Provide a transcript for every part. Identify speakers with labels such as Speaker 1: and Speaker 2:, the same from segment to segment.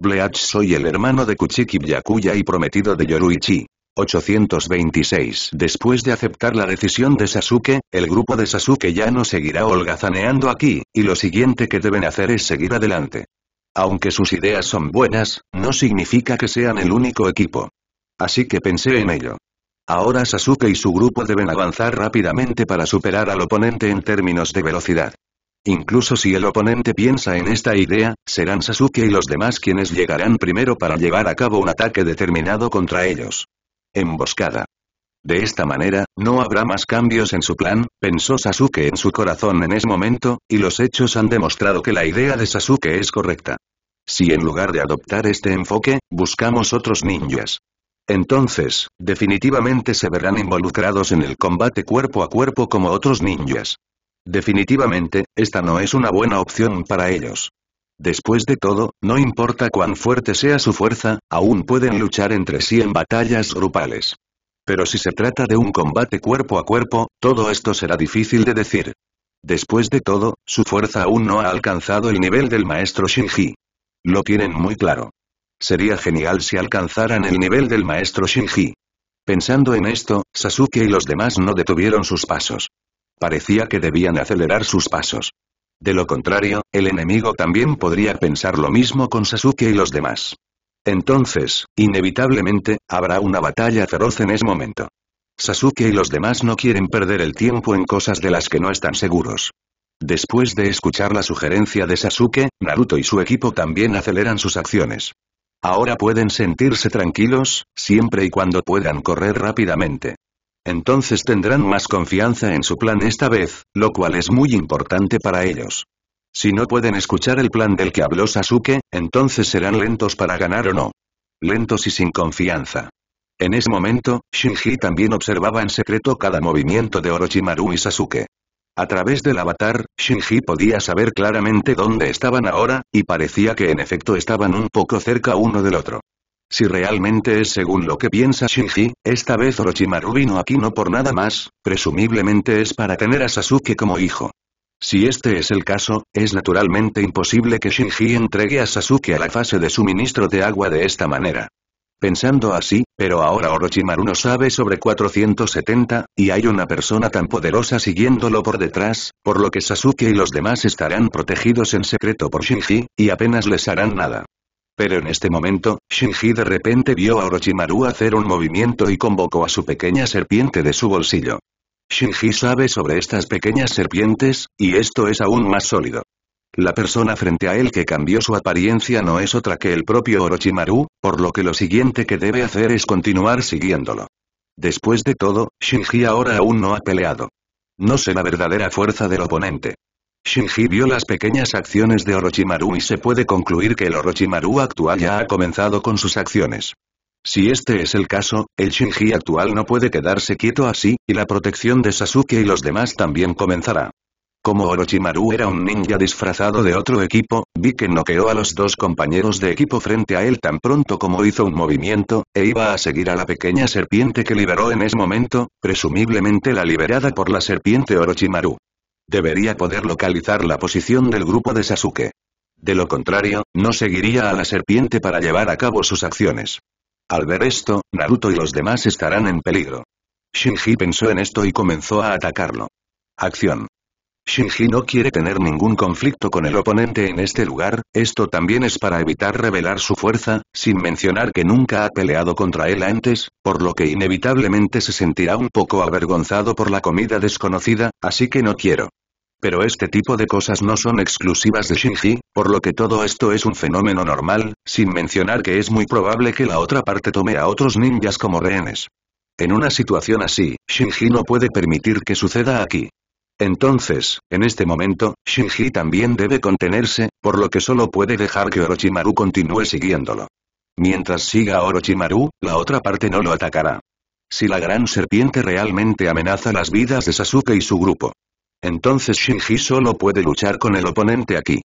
Speaker 1: Bleach soy el hermano de Kuchiki Byakuya y prometido de Yoruichi. 826 Después de aceptar la decisión de Sasuke, el grupo de Sasuke ya no seguirá holgazaneando aquí, y lo siguiente que deben hacer es seguir adelante. Aunque sus ideas son buenas, no significa que sean el único equipo. Así que pensé en ello. Ahora Sasuke y su grupo deben avanzar rápidamente para superar al oponente en términos de velocidad. Incluso si el oponente piensa en esta idea, serán Sasuke y los demás quienes llegarán primero para llevar a cabo un ataque determinado contra ellos. Emboscada. De esta manera, no habrá más cambios en su plan, pensó Sasuke en su corazón en ese momento, y los hechos han demostrado que la idea de Sasuke es correcta. Si en lugar de adoptar este enfoque, buscamos otros ninjas. Entonces, definitivamente se verán involucrados en el combate cuerpo a cuerpo como otros ninjas. Definitivamente, esta no es una buena opción para ellos. Después de todo, no importa cuán fuerte sea su fuerza, aún pueden luchar entre sí en batallas grupales. Pero si se trata de un combate cuerpo a cuerpo, todo esto será difícil de decir. Después de todo, su fuerza aún no ha alcanzado el nivel del maestro Shinji. Lo tienen muy claro. Sería genial si alcanzaran el nivel del maestro Shinji. Pensando en esto, Sasuke y los demás no detuvieron sus pasos. Parecía que debían acelerar sus pasos. De lo contrario, el enemigo también podría pensar lo mismo con Sasuke y los demás. Entonces, inevitablemente, habrá una batalla feroz en ese momento. Sasuke y los demás no quieren perder el tiempo en cosas de las que no están seguros. Después de escuchar la sugerencia de Sasuke, Naruto y su equipo también aceleran sus acciones. Ahora pueden sentirse tranquilos, siempre y cuando puedan correr rápidamente. Entonces tendrán más confianza en su plan esta vez, lo cual es muy importante para ellos. Si no pueden escuchar el plan del que habló Sasuke, entonces serán lentos para ganar o no. Lentos y sin confianza. En ese momento, Shinji también observaba en secreto cada movimiento de Orochimaru y Sasuke. A través del avatar, Shinji podía saber claramente dónde estaban ahora, y parecía que en efecto estaban un poco cerca uno del otro. Si realmente es según lo que piensa Shinji, esta vez Orochimaru vino aquí no por nada más, presumiblemente es para tener a Sasuke como hijo. Si este es el caso, es naturalmente imposible que Shinji entregue a Sasuke a la fase de suministro de agua de esta manera. Pensando así, pero ahora Orochimaru no sabe sobre 470, y hay una persona tan poderosa siguiéndolo por detrás, por lo que Sasuke y los demás estarán protegidos en secreto por Shinji, y apenas les harán nada. Pero en este momento, Shinji de repente vio a Orochimaru hacer un movimiento y convocó a su pequeña serpiente de su bolsillo. Shinji sabe sobre estas pequeñas serpientes, y esto es aún más sólido. La persona frente a él que cambió su apariencia no es otra que el propio Orochimaru, por lo que lo siguiente que debe hacer es continuar siguiéndolo. Después de todo, Shinji ahora aún no ha peleado. No sé la verdadera fuerza del oponente. Shinji vio las pequeñas acciones de Orochimaru y se puede concluir que el Orochimaru actual ya ha comenzado con sus acciones. Si este es el caso, el Shinji actual no puede quedarse quieto así, y la protección de Sasuke y los demás también comenzará. Como Orochimaru era un ninja disfrazado de otro equipo, vi que noqueó a los dos compañeros de equipo frente a él tan pronto como hizo un movimiento, e iba a seguir a la pequeña serpiente que liberó en ese momento, presumiblemente la liberada por la serpiente Orochimaru. Debería poder localizar la posición del grupo de Sasuke. De lo contrario, no seguiría a la serpiente para llevar a cabo sus acciones. Al ver esto, Naruto y los demás estarán en peligro. Shinji pensó en esto y comenzó a atacarlo. Acción. Shinji no quiere tener ningún conflicto con el oponente en este lugar, esto también es para evitar revelar su fuerza, sin mencionar que nunca ha peleado contra él antes, por lo que inevitablemente se sentirá un poco avergonzado por la comida desconocida, así que no quiero. Pero este tipo de cosas no son exclusivas de Shinji, por lo que todo esto es un fenómeno normal, sin mencionar que es muy probable que la otra parte tome a otros ninjas como rehenes. En una situación así, Shinji no puede permitir que suceda aquí. Entonces, en este momento, Shinji también debe contenerse, por lo que solo puede dejar que Orochimaru continúe siguiéndolo. Mientras siga Orochimaru, la otra parte no lo atacará. Si la gran serpiente realmente amenaza las vidas de Sasuke y su grupo. Entonces Shinji solo puede luchar con el oponente aquí.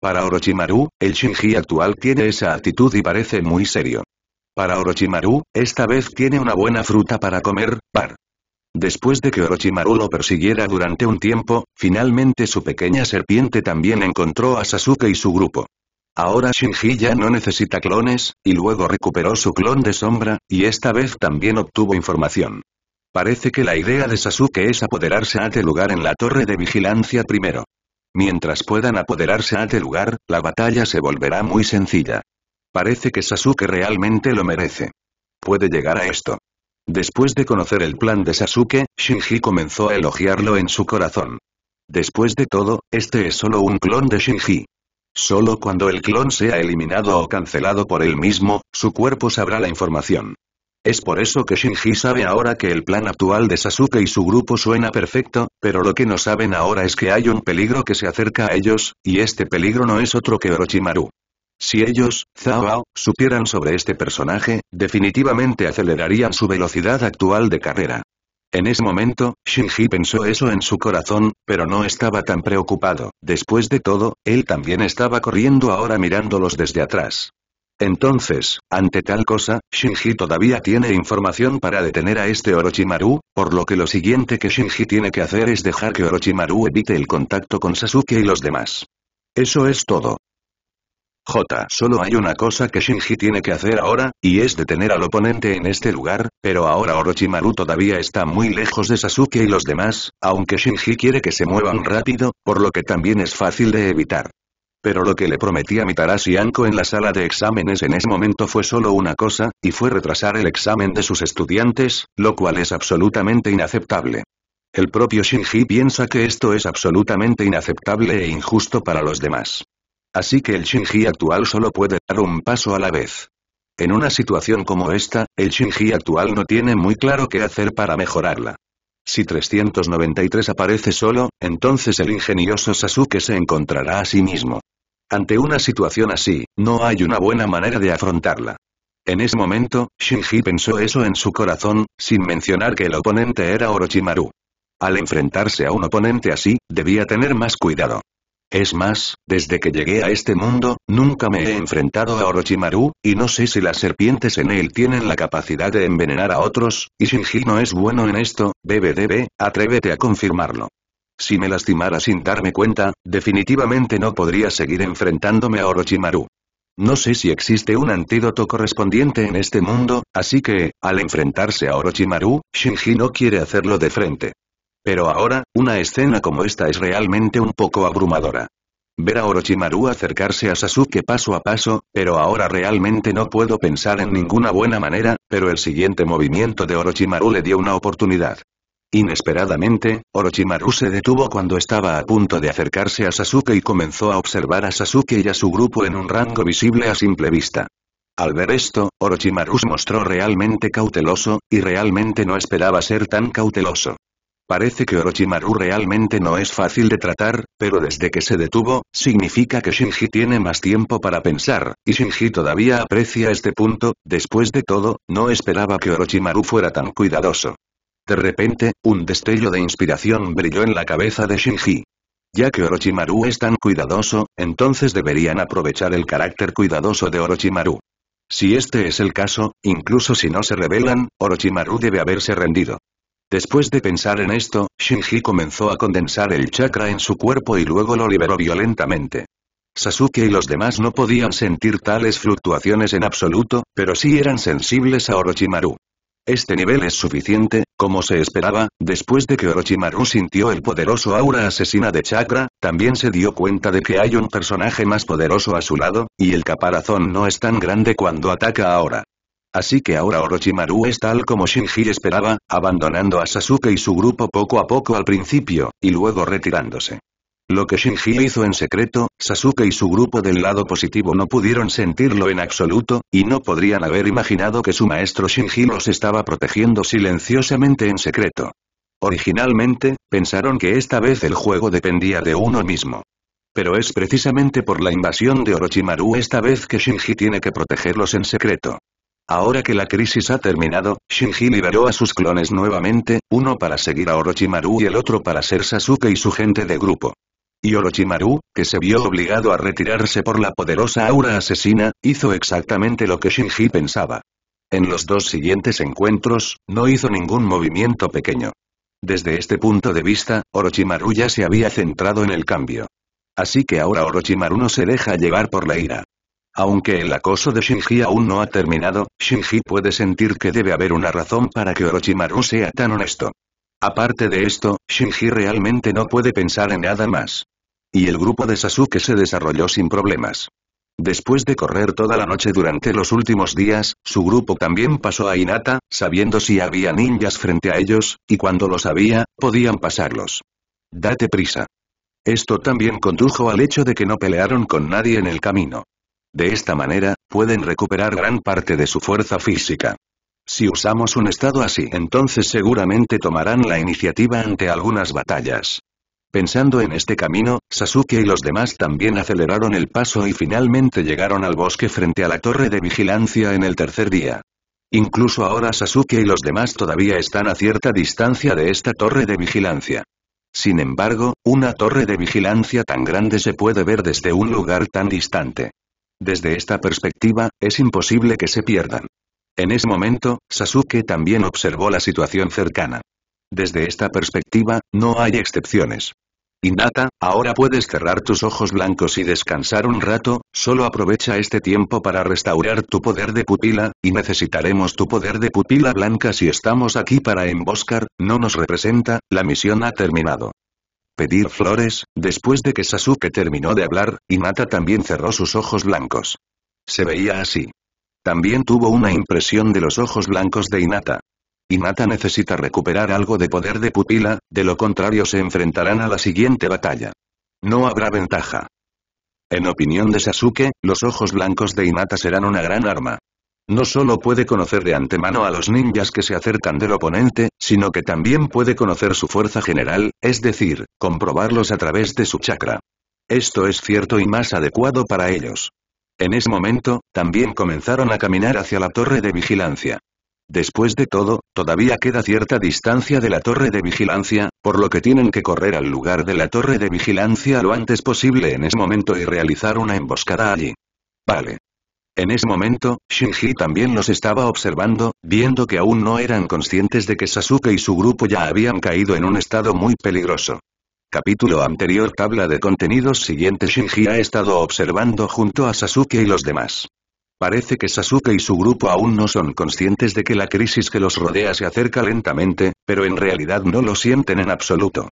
Speaker 1: Para Orochimaru, el Shinji actual tiene esa actitud y parece muy serio. Para Orochimaru, esta vez tiene una buena fruta para comer, par. Después de que Orochimaru lo persiguiera durante un tiempo, finalmente su pequeña serpiente también encontró a Sasuke y su grupo. Ahora Shinji ya no necesita clones, y luego recuperó su clon de sombra, y esta vez también obtuvo información. Parece que la idea de Sasuke es apoderarse a este lugar en la torre de vigilancia primero. Mientras puedan apoderarse a este lugar, la batalla se volverá muy sencilla. Parece que Sasuke realmente lo merece. Puede llegar a esto. Después de conocer el plan de Sasuke, Shinji comenzó a elogiarlo en su corazón. Después de todo, este es solo un clon de Shinji. Solo cuando el clon sea eliminado o cancelado por él mismo, su cuerpo sabrá la información. Es por eso que Shinji sabe ahora que el plan actual de Sasuke y su grupo suena perfecto, pero lo que no saben ahora es que hay un peligro que se acerca a ellos, y este peligro no es otro que Orochimaru. Si ellos, Zhao, supieran sobre este personaje, definitivamente acelerarían su velocidad actual de carrera. En ese momento, Shinji pensó eso en su corazón, pero no estaba tan preocupado, después de todo, él también estaba corriendo ahora mirándolos desde atrás. Entonces, ante tal cosa, Shinji todavía tiene información para detener a este Orochimaru, por lo que lo siguiente que Shinji tiene que hacer es dejar que Orochimaru evite el contacto con Sasuke y los demás. Eso es todo. J. Solo hay una cosa que Shinji tiene que hacer ahora, y es detener al oponente en este lugar, pero ahora Orochimaru todavía está muy lejos de Sasuke y los demás, aunque Shinji quiere que se muevan rápido, por lo que también es fácil de evitar. Pero lo que le prometía Mitarashi Anko en la sala de exámenes en ese momento fue solo una cosa, y fue retrasar el examen de sus estudiantes, lo cual es absolutamente inaceptable. El propio Shinji piensa que esto es absolutamente inaceptable e injusto para los demás. Así que el Shinji actual solo puede dar un paso a la vez. En una situación como esta, el Shinji actual no tiene muy claro qué hacer para mejorarla. Si 393 aparece solo, entonces el ingenioso Sasuke se encontrará a sí mismo. Ante una situación así, no hay una buena manera de afrontarla. En ese momento, Shinji pensó eso en su corazón, sin mencionar que el oponente era Orochimaru. Al enfrentarse a un oponente así, debía tener más cuidado. Es más, desde que llegué a este mundo, nunca me he enfrentado a Orochimaru, y no sé si las serpientes en él tienen la capacidad de envenenar a otros, y Shinji no es bueno en esto, BBDB, atrévete a confirmarlo. Si me lastimara sin darme cuenta, definitivamente no podría seguir enfrentándome a Orochimaru. No sé si existe un antídoto correspondiente en este mundo, así que, al enfrentarse a Orochimaru, Shinji no quiere hacerlo de frente. Pero ahora, una escena como esta es realmente un poco abrumadora. Ver a Orochimaru acercarse a Sasuke paso a paso, pero ahora realmente no puedo pensar en ninguna buena manera, pero el siguiente movimiento de Orochimaru le dio una oportunidad. Inesperadamente, Orochimaru se detuvo cuando estaba a punto de acercarse a Sasuke y comenzó a observar a Sasuke y a su grupo en un rango visible a simple vista. Al ver esto, Orochimaru se mostró realmente cauteloso, y realmente no esperaba ser tan cauteloso. Parece que Orochimaru realmente no es fácil de tratar, pero desde que se detuvo, significa que Shinji tiene más tiempo para pensar, y Shinji todavía aprecia este punto, después de todo, no esperaba que Orochimaru fuera tan cuidadoso. De repente, un destello de inspiración brilló en la cabeza de Shinji. Ya que Orochimaru es tan cuidadoso, entonces deberían aprovechar el carácter cuidadoso de Orochimaru. Si este es el caso, incluso si no se rebelan, Orochimaru debe haberse rendido. Después de pensar en esto, Shinji comenzó a condensar el chakra en su cuerpo y luego lo liberó violentamente. Sasuke y los demás no podían sentir tales fluctuaciones en absoluto, pero sí eran sensibles a Orochimaru. Este nivel es suficiente, como se esperaba, después de que Orochimaru sintió el poderoso aura asesina de chakra, también se dio cuenta de que hay un personaje más poderoso a su lado, y el caparazón no es tan grande cuando ataca ahora. Así que ahora Orochimaru es tal como Shinji esperaba, abandonando a Sasuke y su grupo poco a poco al principio, y luego retirándose. Lo que Shinji hizo en secreto, Sasuke y su grupo del lado positivo no pudieron sentirlo en absoluto, y no podrían haber imaginado que su maestro Shinji los estaba protegiendo silenciosamente en secreto. Originalmente, pensaron que esta vez el juego dependía de uno mismo. Pero es precisamente por la invasión de Orochimaru esta vez que Shinji tiene que protegerlos en secreto. Ahora que la crisis ha terminado, Shinji liberó a sus clones nuevamente, uno para seguir a Orochimaru y el otro para ser Sasuke y su gente de grupo. Y Orochimaru, que se vio obligado a retirarse por la poderosa aura asesina, hizo exactamente lo que Shinji pensaba. En los dos siguientes encuentros, no hizo ningún movimiento pequeño. Desde este punto de vista, Orochimaru ya se había centrado en el cambio. Así que ahora Orochimaru no se deja llevar por la ira. Aunque el acoso de Shinji aún no ha terminado, Shinji puede sentir que debe haber una razón para que Orochimaru sea tan honesto. Aparte de esto, Shinji realmente no puede pensar en nada más. Y el grupo de Sasuke se desarrolló sin problemas. Después de correr toda la noche durante los últimos días, su grupo también pasó a Inata, sabiendo si había ninjas frente a ellos, y cuando los había, podían pasarlos. Date prisa. Esto también condujo al hecho de que no pelearon con nadie en el camino. De esta manera, pueden recuperar gran parte de su fuerza física. Si usamos un estado así entonces seguramente tomarán la iniciativa ante algunas batallas. Pensando en este camino, Sasuke y los demás también aceleraron el paso y finalmente llegaron al bosque frente a la torre de vigilancia en el tercer día. Incluso ahora Sasuke y los demás todavía están a cierta distancia de esta torre de vigilancia. Sin embargo, una torre de vigilancia tan grande se puede ver desde un lugar tan distante. Desde esta perspectiva, es imposible que se pierdan. En ese momento, Sasuke también observó la situación cercana. Desde esta perspectiva, no hay excepciones. Inata, ahora puedes cerrar tus ojos blancos y descansar un rato, solo aprovecha este tiempo para restaurar tu poder de pupila, y necesitaremos tu poder de pupila blanca si estamos aquí para emboscar, no nos representa, la misión ha terminado pedir flores, después de que Sasuke terminó de hablar, Hinata también cerró sus ojos blancos. Se veía así. También tuvo una impresión de los ojos blancos de Hinata. Hinata necesita recuperar algo de poder de pupila, de lo contrario se enfrentarán a la siguiente batalla. No habrá ventaja. En opinión de Sasuke, los ojos blancos de Hinata serán una gran arma. No solo puede conocer de antemano a los ninjas que se acercan del oponente, sino que también puede conocer su fuerza general, es decir, comprobarlos a través de su chakra. Esto es cierto y más adecuado para ellos. En ese momento, también comenzaron a caminar hacia la torre de vigilancia. Después de todo, todavía queda cierta distancia de la torre de vigilancia, por lo que tienen que correr al lugar de la torre de vigilancia lo antes posible en ese momento y realizar una emboscada allí. Vale. En ese momento, Shinji también los estaba observando, viendo que aún no eran conscientes de que Sasuke y su grupo ya habían caído en un estado muy peligroso. Capítulo anterior Tabla de contenidos siguiente Shinji ha estado observando junto a Sasuke y los demás. Parece que Sasuke y su grupo aún no son conscientes de que la crisis que los rodea se acerca lentamente, pero en realidad no lo sienten en absoluto.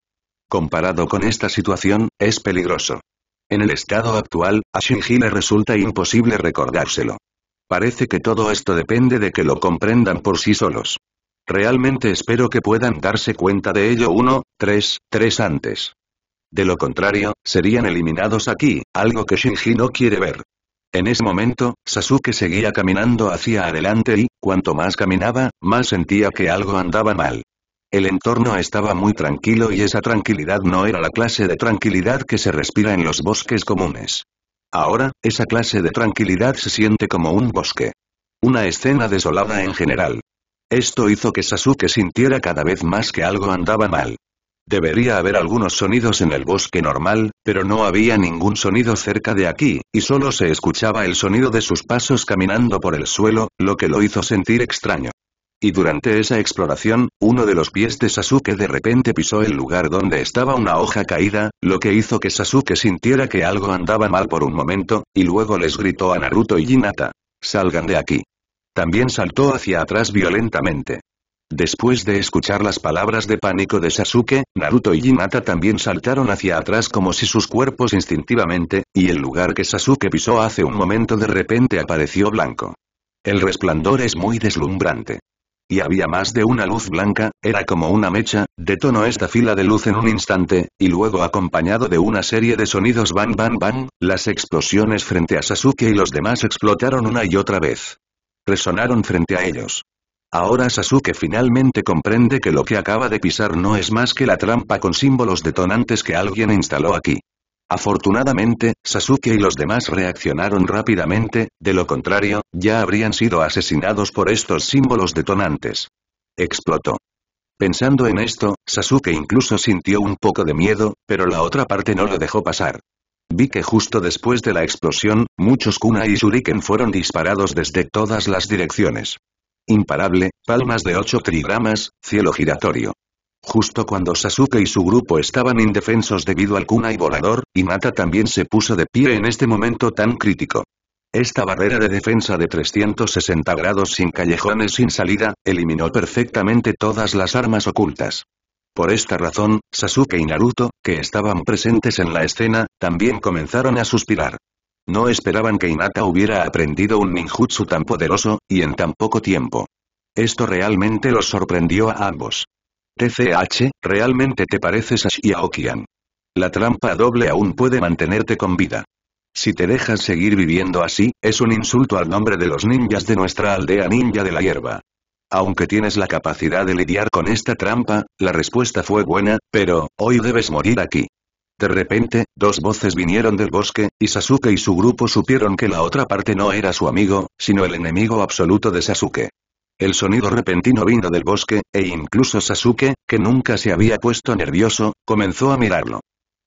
Speaker 1: Comparado con esta situación, es peligroso. En el estado actual, a Shinji le resulta imposible recordárselo. Parece que todo esto depende de que lo comprendan por sí solos. Realmente espero que puedan darse cuenta de ello uno, tres, tres antes. De lo contrario, serían eliminados aquí, algo que Shinji no quiere ver. En ese momento, Sasuke seguía caminando hacia adelante y, cuanto más caminaba, más sentía que algo andaba mal. El entorno estaba muy tranquilo y esa tranquilidad no era la clase de tranquilidad que se respira en los bosques comunes. Ahora, esa clase de tranquilidad se siente como un bosque. Una escena desolada en general. Esto hizo que Sasuke sintiera cada vez más que algo andaba mal. Debería haber algunos sonidos en el bosque normal, pero no había ningún sonido cerca de aquí, y solo se escuchaba el sonido de sus pasos caminando por el suelo, lo que lo hizo sentir extraño y durante esa exploración, uno de los pies de Sasuke de repente pisó el lugar donde estaba una hoja caída, lo que hizo que Sasuke sintiera que algo andaba mal por un momento, y luego les gritó a Naruto y Hinata. Salgan de aquí. También saltó hacia atrás violentamente. Después de escuchar las palabras de pánico de Sasuke, Naruto y Hinata también saltaron hacia atrás como si sus cuerpos instintivamente, y el lugar que Sasuke pisó hace un momento de repente apareció blanco. El resplandor es muy deslumbrante. Y había más de una luz blanca, era como una mecha, detonó esta fila de luz en un instante, y luego acompañado de una serie de sonidos van van van, las explosiones frente a Sasuke y los demás explotaron una y otra vez. Resonaron frente a ellos. Ahora Sasuke finalmente comprende que lo que acaba de pisar no es más que la trampa con símbolos detonantes que alguien instaló aquí. Afortunadamente, Sasuke y los demás reaccionaron rápidamente, de lo contrario, ya habrían sido asesinados por estos símbolos detonantes. Explotó. Pensando en esto, Sasuke incluso sintió un poco de miedo, pero la otra parte no lo dejó pasar. Vi que justo después de la explosión, muchos kuna y shuriken fueron disparados desde todas las direcciones. Imparable, palmas de 8 trigramas, cielo giratorio. Justo cuando Sasuke y su grupo estaban indefensos debido al kunai volador, Inata también se puso de pie en este momento tan crítico. Esta barrera de defensa de 360 grados sin callejones sin salida, eliminó perfectamente todas las armas ocultas. Por esta razón, Sasuke y Naruto, que estaban presentes en la escena, también comenzaron a suspirar. No esperaban que Inata hubiera aprendido un ninjutsu tan poderoso, y en tan poco tiempo. Esto realmente los sorprendió a ambos. Tch, realmente te pareces a Shiaokian. La trampa doble aún puede mantenerte con vida. Si te dejas seguir viviendo así, es un insulto al nombre de los ninjas de nuestra aldea ninja de la hierba. Aunque tienes la capacidad de lidiar con esta trampa, la respuesta fue buena, pero, hoy debes morir aquí. De repente, dos voces vinieron del bosque, y Sasuke y su grupo supieron que la otra parte no era su amigo, sino el enemigo absoluto de Sasuke. El sonido repentino vino del bosque, e incluso Sasuke, que nunca se había puesto nervioso, comenzó a mirarlo.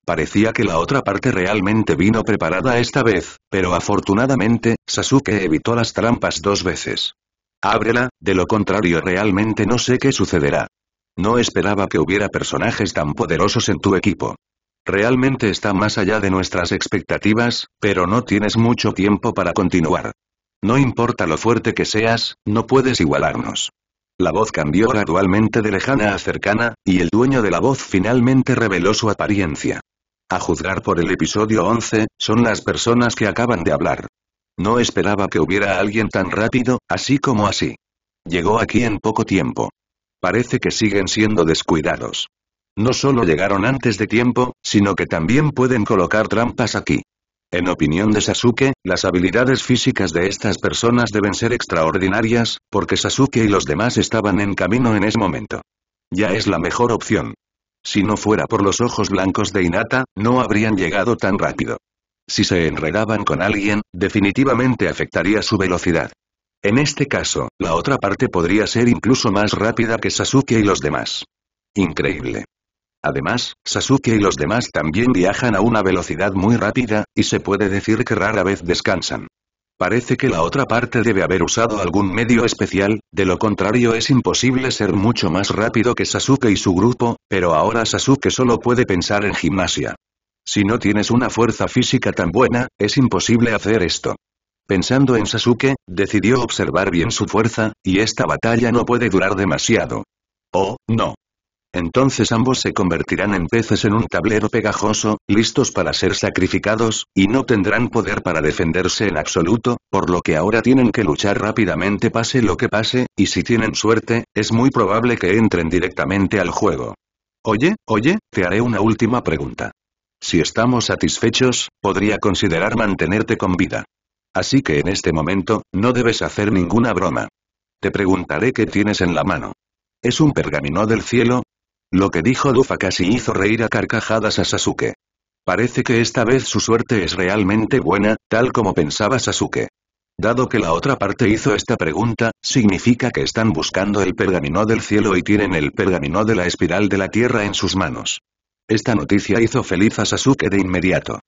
Speaker 1: Parecía que la otra parte realmente vino preparada esta vez, pero afortunadamente, Sasuke evitó las trampas dos veces. Ábrela, de lo contrario realmente no sé qué sucederá. No esperaba que hubiera personajes tan poderosos en tu equipo. Realmente está más allá de nuestras expectativas, pero no tienes mucho tiempo para continuar. No importa lo fuerte que seas, no puedes igualarnos. La voz cambió gradualmente de lejana a cercana, y el dueño de la voz finalmente reveló su apariencia. A juzgar por el episodio 11, son las personas que acaban de hablar. No esperaba que hubiera alguien tan rápido, así como así. Llegó aquí en poco tiempo. Parece que siguen siendo descuidados. No solo llegaron antes de tiempo, sino que también pueden colocar trampas aquí. En opinión de Sasuke, las habilidades físicas de estas personas deben ser extraordinarias, porque Sasuke y los demás estaban en camino en ese momento. Ya es la mejor opción. Si no fuera por los ojos blancos de Hinata, no habrían llegado tan rápido. Si se enredaban con alguien, definitivamente afectaría su velocidad. En este caso, la otra parte podría ser incluso más rápida que Sasuke y los demás. Increíble. Además, Sasuke y los demás también viajan a una velocidad muy rápida, y se puede decir que rara vez descansan. Parece que la otra parte debe haber usado algún medio especial, de lo contrario es imposible ser mucho más rápido que Sasuke y su grupo, pero ahora Sasuke solo puede pensar en gimnasia. Si no tienes una fuerza física tan buena, es imposible hacer esto. Pensando en Sasuke, decidió observar bien su fuerza, y esta batalla no puede durar demasiado. Oh, no. Entonces ambos se convertirán en peces en un tablero pegajoso, listos para ser sacrificados, y no tendrán poder para defenderse en absoluto, por lo que ahora tienen que luchar rápidamente pase lo que pase, y si tienen suerte, es muy probable que entren directamente al juego. Oye, oye, te haré una última pregunta. Si estamos satisfechos, podría considerar mantenerte con vida. Así que en este momento, no debes hacer ninguna broma. Te preguntaré qué tienes en la mano. Es un pergamino del cielo, lo que dijo Dufa casi hizo reír a carcajadas a Sasuke. Parece que esta vez su suerte es realmente buena, tal como pensaba Sasuke. Dado que la otra parte hizo esta pregunta, significa que están buscando el pergamino del cielo y tienen el pergamino de la espiral de la tierra en sus manos. Esta noticia hizo feliz a Sasuke de inmediato.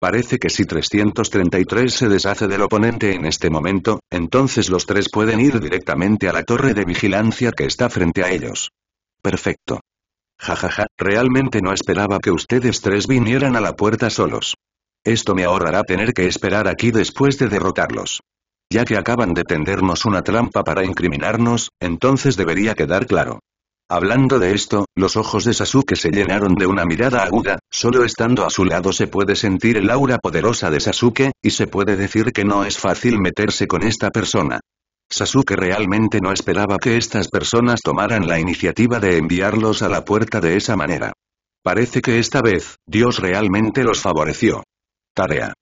Speaker 1: Parece que si 333 se deshace del oponente en este momento, entonces los tres pueden ir directamente a la torre de vigilancia que está frente a ellos. Perfecto. Jajaja, realmente no esperaba que ustedes tres vinieran a la puerta solos. Esto me ahorrará tener que esperar aquí después de derrotarlos. Ya que acaban de tendernos una trampa para incriminarnos, entonces debería quedar claro. Hablando de esto, los ojos de Sasuke se llenaron de una mirada aguda, solo estando a su lado se puede sentir el aura poderosa de Sasuke, y se puede decir que no es fácil meterse con esta persona. Sasuke realmente no esperaba que estas personas tomaran la iniciativa de enviarlos a la puerta de esa manera. Parece que esta vez, Dios realmente los favoreció. Tarea.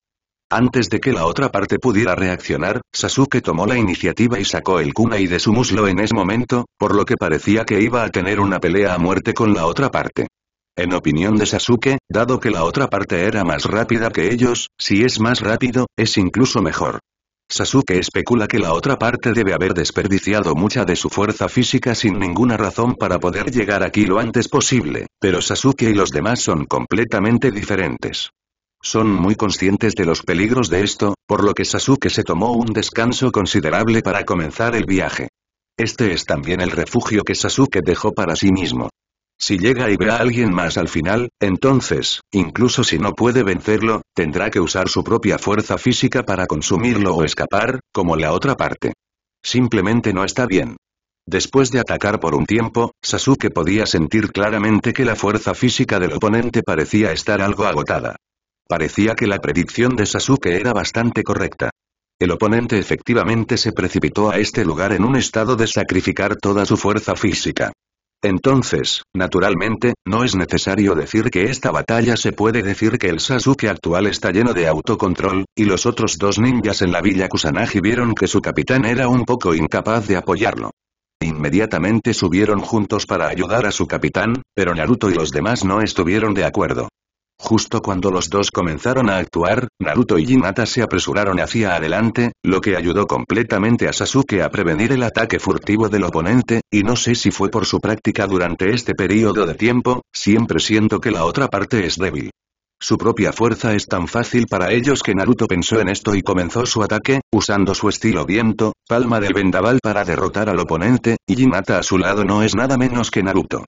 Speaker 1: Antes de que la otra parte pudiera reaccionar, Sasuke tomó la iniciativa y sacó el kunai de su muslo en ese momento, por lo que parecía que iba a tener una pelea a muerte con la otra parte. En opinión de Sasuke, dado que la otra parte era más rápida que ellos, si es más rápido, es incluso mejor. Sasuke especula que la otra parte debe haber desperdiciado mucha de su fuerza física sin ninguna razón para poder llegar aquí lo antes posible, pero Sasuke y los demás son completamente diferentes. Son muy conscientes de los peligros de esto, por lo que Sasuke se tomó un descanso considerable para comenzar el viaje. Este es también el refugio que Sasuke dejó para sí mismo. Si llega y ve a alguien más al final, entonces, incluso si no puede vencerlo, tendrá que usar su propia fuerza física para consumirlo o escapar, como la otra parte. Simplemente no está bien. Después de atacar por un tiempo, Sasuke podía sentir claramente que la fuerza física del oponente parecía estar algo agotada. Parecía que la predicción de Sasuke era bastante correcta. El oponente efectivamente se precipitó a este lugar en un estado de sacrificar toda su fuerza física. Entonces, naturalmente, no es necesario decir que esta batalla se puede decir que el Sasuke actual está lleno de autocontrol, y los otros dos ninjas en la villa Kusanagi vieron que su capitán era un poco incapaz de apoyarlo. Inmediatamente subieron juntos para ayudar a su capitán, pero Naruto y los demás no estuvieron de acuerdo. Justo cuando los dos comenzaron a actuar, Naruto y Jinata se apresuraron hacia adelante, lo que ayudó completamente a Sasuke a prevenir el ataque furtivo del oponente, y no sé si fue por su práctica durante este periodo de tiempo, siempre siento que la otra parte es débil. Su propia fuerza es tan fácil para ellos que Naruto pensó en esto y comenzó su ataque, usando su estilo viento, palma del vendaval para derrotar al oponente, y Jinata a su lado no es nada menos que Naruto.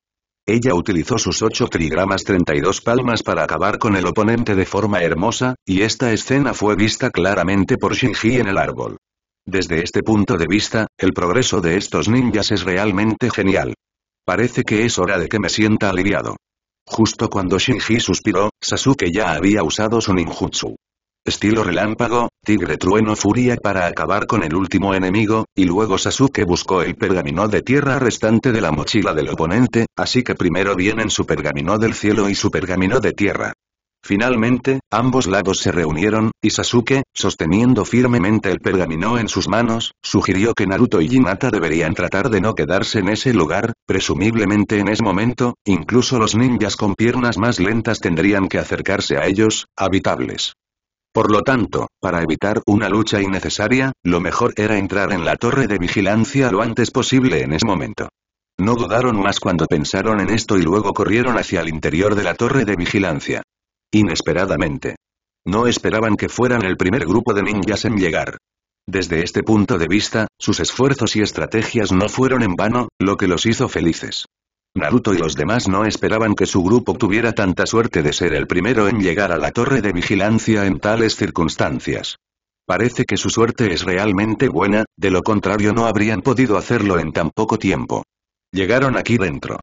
Speaker 1: Ella utilizó sus 8 trigramas 32 palmas para acabar con el oponente de forma hermosa, y esta escena fue vista claramente por Shinji en el árbol. Desde este punto de vista, el progreso de estos ninjas es realmente genial. Parece que es hora de que me sienta aliviado. Justo cuando Shinji suspiró, Sasuke ya había usado su ninjutsu estilo relámpago, tigre trueno furia para acabar con el último enemigo, y luego Sasuke buscó el pergamino de tierra restante de la mochila del oponente, así que primero vienen su pergamino del cielo y su pergamino de tierra. Finalmente, ambos lados se reunieron, y Sasuke, sosteniendo firmemente el pergamino en sus manos, sugirió que Naruto y Hinata deberían tratar de no quedarse en ese lugar, presumiblemente en ese momento, incluso los ninjas con piernas más lentas tendrían que acercarse a ellos, habitables. Por lo tanto, para evitar una lucha innecesaria, lo mejor era entrar en la torre de vigilancia lo antes posible en ese momento. No dudaron más cuando pensaron en esto y luego corrieron hacia el interior de la torre de vigilancia. Inesperadamente. No esperaban que fueran el primer grupo de ninjas en llegar. Desde este punto de vista, sus esfuerzos y estrategias no fueron en vano, lo que los hizo felices. Naruto y los demás no esperaban que su grupo tuviera tanta suerte de ser el primero en llegar a la torre de vigilancia en tales circunstancias. Parece que su suerte es realmente buena, de lo contrario no habrían podido hacerlo en tan poco tiempo. Llegaron aquí dentro.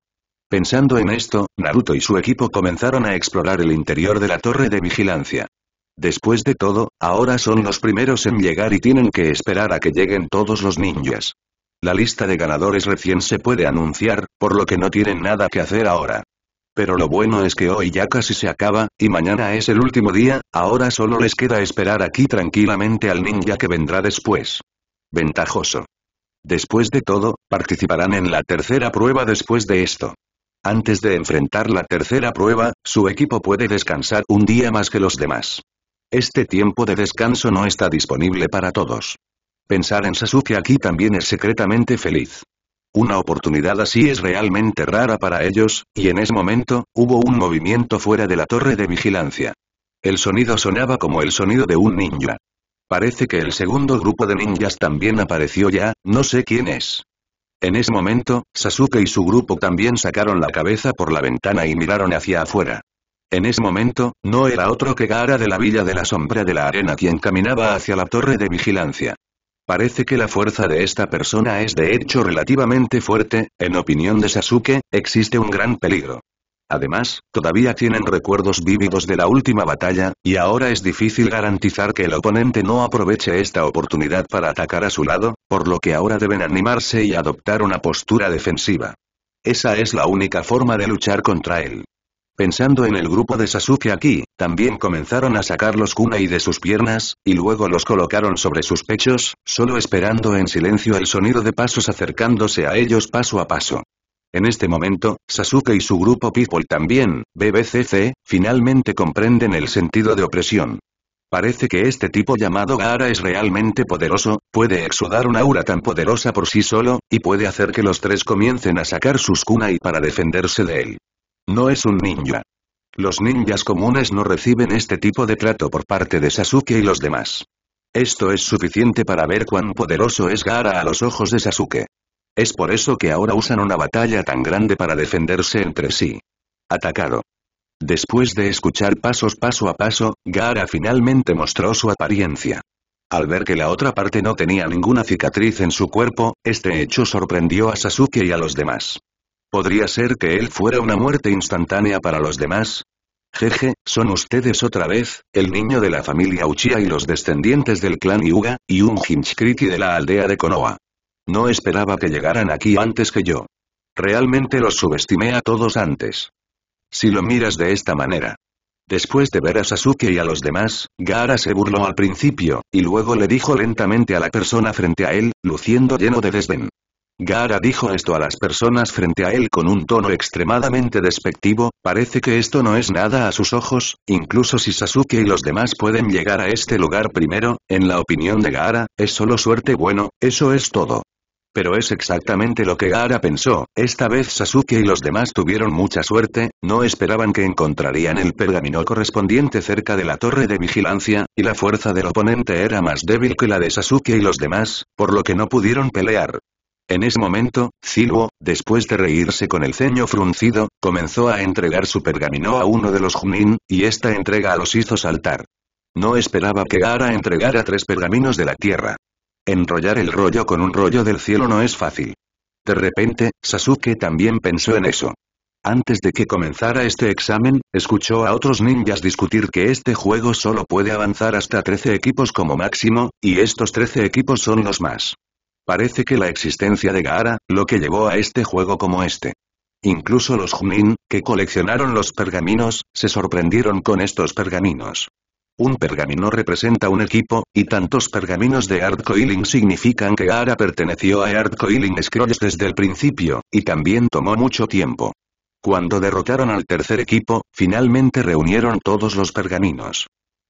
Speaker 1: Pensando en esto, Naruto y su equipo comenzaron a explorar el interior de la torre de vigilancia. Después de todo, ahora son los primeros en llegar y tienen que esperar a que lleguen todos los ninjas. La lista de ganadores recién se puede anunciar, por lo que no tienen nada que hacer ahora. Pero lo bueno es que hoy ya casi se acaba, y mañana es el último día, ahora solo les queda esperar aquí tranquilamente al ninja que vendrá después. Ventajoso. Después de todo, participarán en la tercera prueba después de esto. Antes de enfrentar la tercera prueba, su equipo puede descansar un día más que los demás. Este tiempo de descanso no está disponible para todos. Pensar en Sasuke aquí también es secretamente feliz. Una oportunidad así es realmente rara para ellos, y en ese momento, hubo un movimiento fuera de la torre de vigilancia. El sonido sonaba como el sonido de un ninja. Parece que el segundo grupo de ninjas también apareció ya, no sé quién es. En ese momento, Sasuke y su grupo también sacaron la cabeza por la ventana y miraron hacia afuera. En ese momento, no era otro que Gaara de la Villa de la Sombra de la Arena quien caminaba hacia la torre de vigilancia. Parece que la fuerza de esta persona es de hecho relativamente fuerte, en opinión de Sasuke, existe un gran peligro. Además, todavía tienen recuerdos vívidos de la última batalla, y ahora es difícil garantizar que el oponente no aproveche esta oportunidad para atacar a su lado, por lo que ahora deben animarse y adoptar una postura defensiva. Esa es la única forma de luchar contra él. Pensando en el grupo de Sasuke aquí, también comenzaron a sacar los kunai de sus piernas, y luego los colocaron sobre sus pechos, solo esperando en silencio el sonido de pasos acercándose a ellos paso a paso. En este momento, Sasuke y su grupo People también, BBCC, finalmente comprenden el sentido de opresión. Parece que este tipo llamado Gaara es realmente poderoso, puede exudar una aura tan poderosa por sí solo, y puede hacer que los tres comiencen a sacar sus kunai para defenderse de él. No es un ninja. Los ninjas comunes no reciben este tipo de trato por parte de Sasuke y los demás. Esto es suficiente para ver cuán poderoso es Gaara a los ojos de Sasuke. Es por eso que ahora usan una batalla tan grande para defenderse entre sí. Atacado. Después de escuchar pasos paso a paso, Gaara finalmente mostró su apariencia. Al ver que la otra parte no tenía ninguna cicatriz en su cuerpo, este hecho sorprendió a Sasuke y a los demás. ¿Podría ser que él fuera una muerte instantánea para los demás? Jeje, son ustedes otra vez, el niño de la familia Uchiha y los descendientes del clan Yuga, y un Hinchkriti de la aldea de Konoha. No esperaba que llegaran aquí antes que yo. Realmente los subestimé a todos antes. Si lo miras de esta manera. Después de ver a Sasuke y a los demás, Gaara se burló al principio, y luego le dijo lentamente a la persona frente a él, luciendo lleno de desdén. Gaara dijo esto a las personas frente a él con un tono extremadamente despectivo, parece que esto no es nada a sus ojos, incluso si Sasuke y los demás pueden llegar a este lugar primero, en la opinión de Gaara, es solo suerte bueno, eso es todo. Pero es exactamente lo que Gara pensó, esta vez Sasuke y los demás tuvieron mucha suerte, no esperaban que encontrarían el pergamino correspondiente cerca de la torre de vigilancia, y la fuerza del oponente era más débil que la de Sasuke y los demás, por lo que no pudieron pelear. En ese momento, Silvo, después de reírse con el ceño fruncido, comenzó a entregar su pergamino a uno de los Junin, y esta entrega los hizo saltar. No esperaba que ahora entregara tres pergaminos de la tierra. Enrollar el rollo con un rollo del cielo no es fácil. De repente, Sasuke también pensó en eso. Antes de que comenzara este examen, escuchó a otros ninjas discutir que este juego solo puede avanzar hasta 13 equipos como máximo, y estos 13 equipos son los más Parece que la existencia de Gaara, lo que llevó a este juego como este. Incluso los Junin, que coleccionaron los pergaminos, se sorprendieron con estos pergaminos. Un pergamino representa un equipo, y tantos pergaminos de Artcoiling significan que Gaara perteneció a Artcoiling Scrolls desde el principio, y también tomó mucho tiempo. Cuando derrotaron al tercer equipo, finalmente reunieron todos los pergaminos.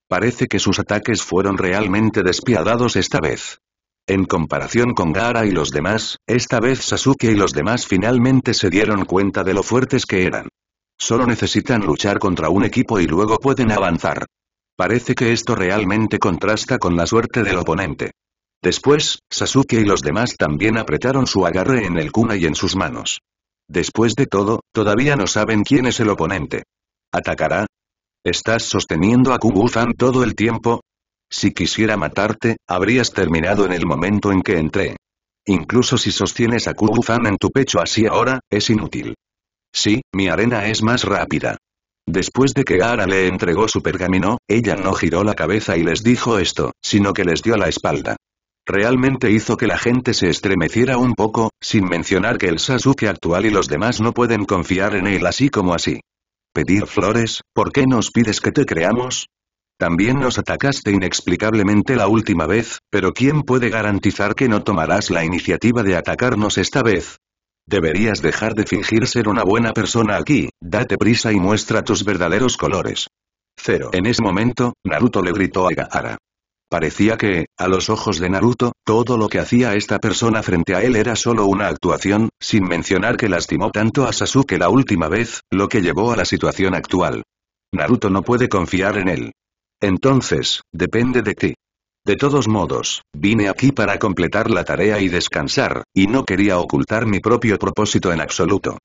Speaker 1: Parece que sus ataques fueron realmente despiadados esta vez. En comparación con Gaara y los demás, esta vez Sasuke y los demás finalmente se dieron cuenta de lo fuertes que eran. Solo necesitan luchar contra un equipo y luego pueden avanzar. Parece que esto realmente contrasta con la suerte del oponente. Después, Sasuke y los demás también apretaron su agarre en el kuna y en sus manos. Después de todo, todavía no saben quién es el oponente. ¿Atacará? ¿Estás sosteniendo a kubu todo el tiempo? Si quisiera matarte, habrías terminado en el momento en que entré. Incluso si sostienes a kuru en tu pecho así ahora, es inútil. Sí, mi arena es más rápida. Después de que Ara le entregó su pergamino, ella no giró la cabeza y les dijo esto, sino que les dio la espalda. Realmente hizo que la gente se estremeciera un poco, sin mencionar que el Sasuke actual y los demás no pueden confiar en él así como así. Pedir flores, ¿por qué nos pides que te creamos? También nos atacaste inexplicablemente la última vez, pero ¿quién puede garantizar que no tomarás la iniciativa de atacarnos esta vez? Deberías dejar de fingir ser una buena persona aquí, date prisa y muestra tus verdaderos colores. Cero. En ese momento, Naruto le gritó a Gaara. Parecía que, a los ojos de Naruto, todo lo que hacía esta persona frente a él era solo una actuación, sin mencionar que lastimó tanto a Sasuke la última vez, lo que llevó a la situación actual. Naruto no puede confiar en él. Entonces, depende de ti. De todos modos, vine aquí para completar la tarea y descansar, y no quería ocultar mi propio propósito en absoluto.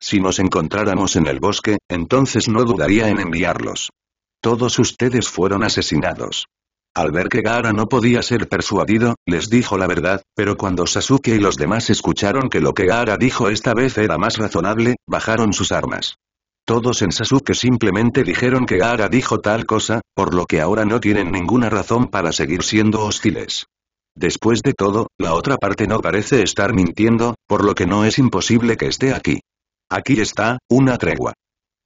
Speaker 1: Si nos encontráramos en el bosque, entonces no dudaría en enviarlos. Todos ustedes fueron asesinados. Al ver que Gara no podía ser persuadido, les dijo la verdad, pero cuando Sasuke y los demás escucharon que lo que Gara dijo esta vez era más razonable, bajaron sus armas. Todos en Sasuke simplemente dijeron que Gaara dijo tal cosa, por lo que ahora no tienen ninguna razón para seguir siendo hostiles. Después de todo, la otra parte no parece estar mintiendo, por lo que no es imposible que esté aquí. Aquí está, una tregua.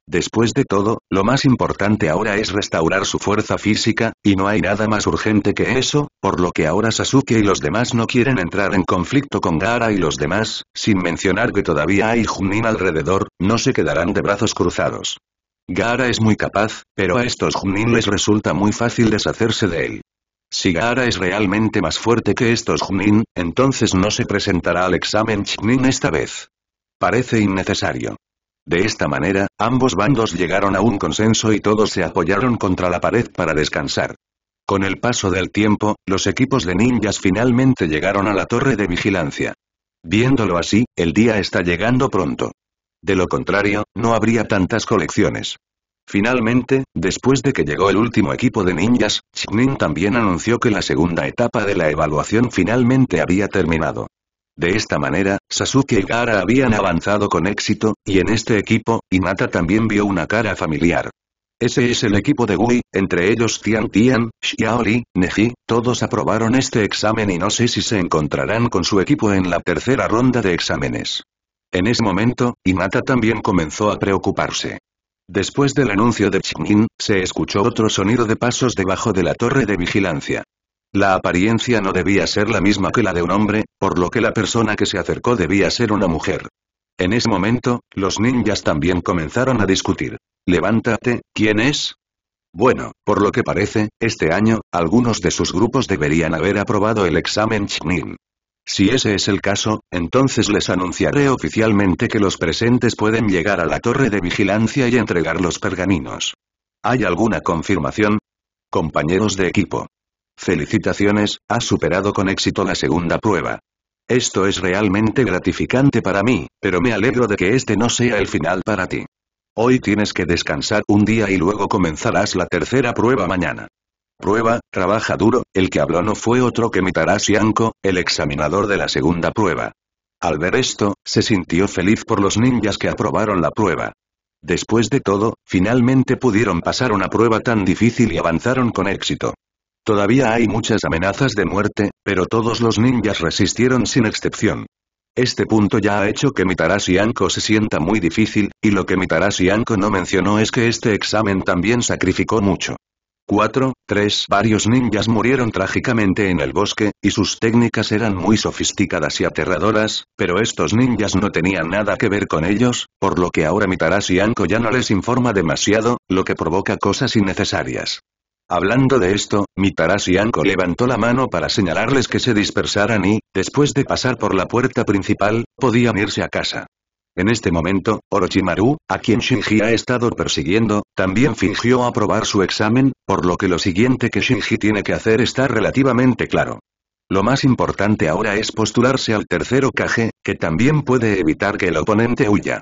Speaker 1: Después de todo, lo más importante ahora es restaurar su fuerza física, y no hay nada más urgente que eso, por lo que ahora Sasuke y los demás no quieren entrar en conflicto con Gaara y los demás, sin mencionar que todavía hay Junin alrededor, no se quedarán de brazos cruzados. Gaara es muy capaz, pero a estos Junin les resulta muy fácil deshacerse de él. Si Gaara es realmente más fuerte que estos Junin, entonces no se presentará al examen Chunin esta vez. Parece innecesario. De esta manera, ambos bandos llegaron a un consenso y todos se apoyaron contra la pared para descansar. Con el paso del tiempo, los equipos de ninjas finalmente llegaron a la torre de vigilancia. Viéndolo así, el día está llegando pronto. De lo contrario, no habría tantas colecciones. Finalmente, después de que llegó el último equipo de ninjas, Chinin también anunció que la segunda etapa de la evaluación finalmente había terminado. De esta manera, Sasuke y Gara habían avanzado con éxito, y en este equipo, Hinata también vio una cara familiar. Ese es el equipo de Gui, entre ellos Tian Tian, Xiaoli, Neji, todos aprobaron este examen y no sé si se encontrarán con su equipo en la tercera ronda de exámenes. En ese momento, Hinata también comenzó a preocuparse. Después del anuncio de Chinin, se escuchó otro sonido de pasos debajo de la torre de vigilancia. La apariencia no debía ser la misma que la de un hombre, por lo que la persona que se acercó debía ser una mujer. En ese momento, los ninjas también comenzaron a discutir. Levántate, ¿quién es? Bueno, por lo que parece, este año, algunos de sus grupos deberían haber aprobado el examen Chinin. Si ese es el caso, entonces les anunciaré oficialmente que los presentes pueden llegar a la torre de vigilancia y entregar los pergaminos. ¿Hay alguna confirmación? Compañeros de equipo, Felicitaciones, has superado con éxito la segunda prueba. Esto es realmente gratificante para mí, pero me alegro de que este no sea el final para ti. Hoy tienes que descansar un día y luego comenzarás la tercera prueba mañana. Prueba, trabaja duro, el que habló no fue otro que Mitarashi Anko, el examinador de la segunda prueba. Al ver esto, se sintió feliz por los ninjas que aprobaron la prueba. Después de todo, finalmente pudieron pasar una prueba tan difícil y avanzaron con éxito. Todavía hay muchas amenazas de muerte, pero todos los ninjas resistieron sin excepción. Este punto ya ha hecho que Mitarashi Anko se sienta muy difícil, y lo que Mitarashi Anko no mencionó es que este examen también sacrificó mucho. 4, 3 Varios ninjas murieron trágicamente en el bosque, y sus técnicas eran muy sofisticadas y aterradoras, pero estos ninjas no tenían nada que ver con ellos, por lo que ahora Mitarashi Anko ya no les informa demasiado, lo que provoca cosas innecesarias. Hablando de esto, Mitarashi Anko levantó la mano para señalarles que se dispersaran y, después de pasar por la puerta principal, podían irse a casa. En este momento, Orochimaru, a quien Shinji ha estado persiguiendo, también fingió aprobar su examen, por lo que lo siguiente que Shinji tiene que hacer está relativamente claro. Lo más importante ahora es postularse al tercero Kage, que también puede evitar que el oponente huya.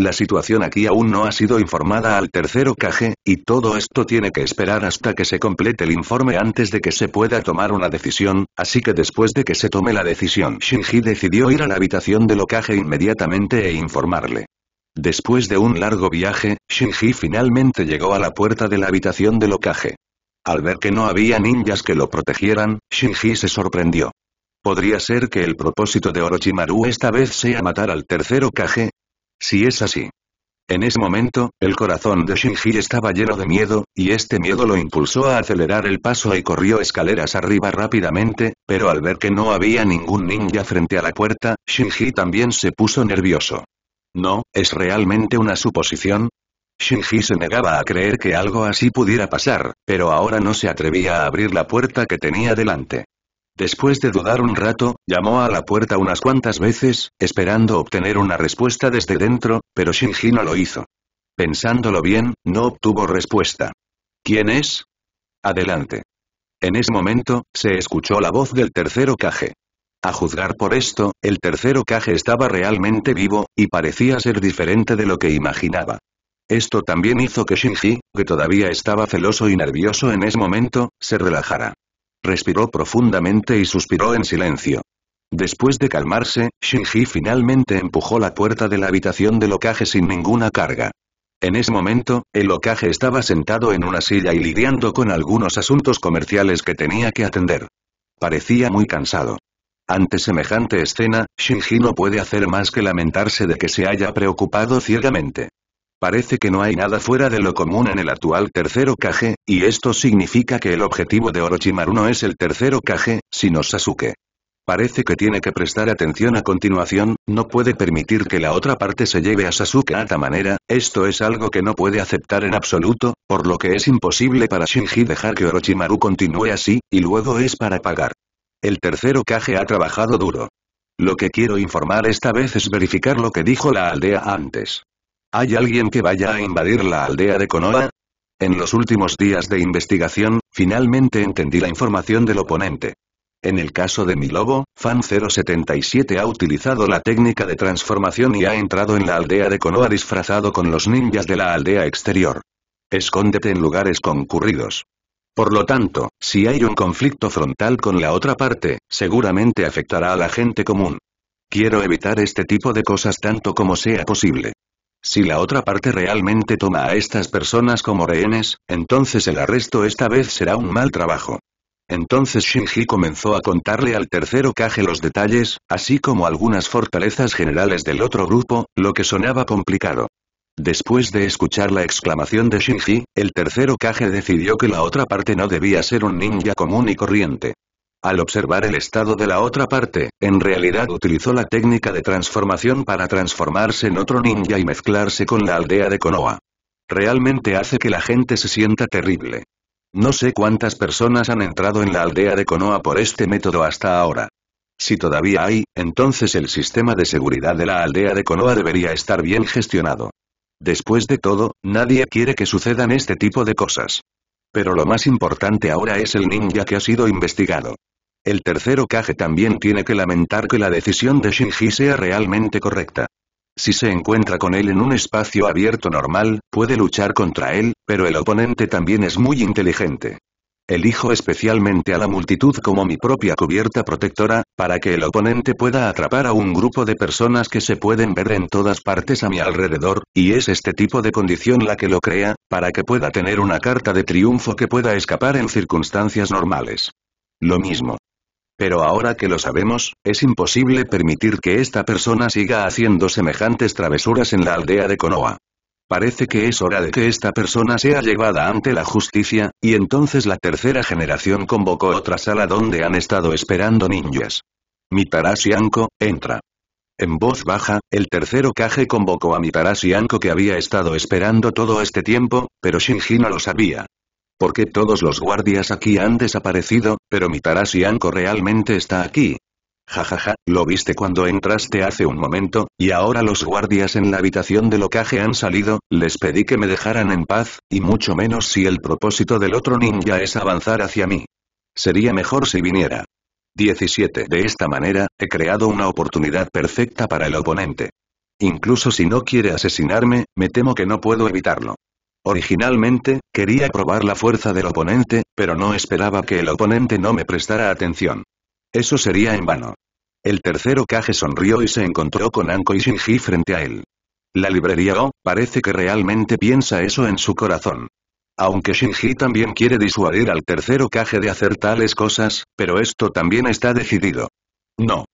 Speaker 1: La situación aquí aún no ha sido informada al tercero Kage, y todo esto tiene que esperar hasta que se complete el informe antes de que se pueda tomar una decisión, así que después de que se tome la decisión Shinji decidió ir a la habitación del Okage inmediatamente e informarle. Después de un largo viaje, Shinji finalmente llegó a la puerta de la habitación del Okage. Al ver que no había ninjas que lo protegieran, Shinji se sorprendió. Podría ser que el propósito de Orochimaru esta vez sea matar al tercero Kage, si es así. En ese momento, el corazón de Shinji estaba lleno de miedo, y este miedo lo impulsó a acelerar el paso y corrió escaleras arriba rápidamente, pero al ver que no había ningún ninja frente a la puerta, Shinji también se puso nervioso. No, es realmente una suposición, Shinji se negaba a creer que algo así pudiera pasar, pero ahora no se atrevía a abrir la puerta que tenía delante. Después de dudar un rato, llamó a la puerta unas cuantas veces, esperando obtener una respuesta desde dentro, pero Shinji no lo hizo. Pensándolo bien, no obtuvo respuesta. ¿Quién es? Adelante. En ese momento, se escuchó la voz del tercero Kage. A juzgar por esto, el tercero Kage estaba realmente vivo, y parecía ser diferente de lo que imaginaba. Esto también hizo que Shinji, que todavía estaba celoso y nervioso en ese momento, se relajara. Respiró profundamente y suspiró en silencio. Después de calmarse, Shinji finalmente empujó la puerta de la habitación del locaje sin ninguna carga. En ese momento, el locaje estaba sentado en una silla y lidiando con algunos asuntos comerciales que tenía que atender. Parecía muy cansado. Ante semejante escena, Shinji no puede hacer más que lamentarse de que se haya preocupado ciegamente. Parece que no hay nada fuera de lo común en el actual tercero Kage, y esto significa que el objetivo de Orochimaru no es el tercero Kage, sino Sasuke. Parece que tiene que prestar atención a continuación, no puede permitir que la otra parte se lleve a Sasuke a esta manera, esto es algo que no puede aceptar en absoluto, por lo que es imposible para Shinji dejar que Orochimaru continúe así, y luego es para pagar. El tercero Kage ha trabajado duro. Lo que quiero informar esta vez es verificar lo que dijo la aldea antes. ¿Hay alguien que vaya a invadir la aldea de Konoha? En los últimos días de investigación, finalmente entendí la información del oponente. En el caso de mi lobo, Fan 077 ha utilizado la técnica de transformación y ha entrado en la aldea de Konoha disfrazado con los ninjas de la aldea exterior. Escóndete en lugares concurridos. Por lo tanto, si hay un conflicto frontal con la otra parte, seguramente afectará a la gente común. Quiero evitar este tipo de cosas tanto como sea posible. Si la otra parte realmente toma a estas personas como rehenes, entonces el arresto esta vez será un mal trabajo. Entonces Shinji comenzó a contarle al tercero Kage los detalles, así como algunas fortalezas generales del otro grupo, lo que sonaba complicado. Después de escuchar la exclamación de Shinji, el tercero Kage decidió que la otra parte no debía ser un ninja común y corriente. Al observar el estado de la otra parte, en realidad utilizó la técnica de transformación para transformarse en otro ninja y mezclarse con la aldea de Konoha. Realmente hace que la gente se sienta terrible. No sé cuántas personas han entrado en la aldea de Konoha por este método hasta ahora. Si todavía hay, entonces el sistema de seguridad de la aldea de Konoha debería estar bien gestionado. Después de todo, nadie quiere que sucedan este tipo de cosas. Pero lo más importante ahora es el ninja que ha sido investigado. El tercero Kage también tiene que lamentar que la decisión de Shinji sea realmente correcta. Si se encuentra con él en un espacio abierto normal, puede luchar contra él, pero el oponente también es muy inteligente. Elijo especialmente a la multitud como mi propia cubierta protectora, para que el oponente pueda atrapar a un grupo de personas que se pueden ver en todas partes a mi alrededor, y es este tipo de condición la que lo crea, para que pueda tener una carta de triunfo que pueda escapar en circunstancias normales. Lo mismo. Pero ahora que lo sabemos, es imposible permitir que esta persona siga haciendo semejantes travesuras en la aldea de Konoha. Parece que es hora de que esta persona sea llevada ante la justicia, y entonces la tercera generación convocó otra sala donde han estado esperando ninjas. Anko, entra. En voz baja, el tercero Kage convocó a Anko que había estado esperando todo este tiempo, pero Shinji no lo sabía. Porque todos los guardias aquí han desaparecido, pero Anko realmente está aquí? jajaja, lo viste cuando entraste hace un momento, y ahora los guardias en la habitación del locaje han salido, les pedí que me dejaran en paz, y mucho menos si el propósito del otro ninja es avanzar hacia mí. Sería mejor si viniera. 17. De esta manera, he creado una oportunidad perfecta para el oponente. Incluso si no quiere asesinarme, me temo que no puedo evitarlo. Originalmente, quería probar la fuerza del oponente, pero no esperaba que el oponente no me prestara atención. Eso sería en vano. El tercero Kage sonrió y se encontró con Anko y Shinji frente a él. La librería O, parece que realmente piensa eso en su corazón. Aunque Shinji también quiere disuadir al tercero Kage de hacer tales cosas, pero esto también está decidido. No.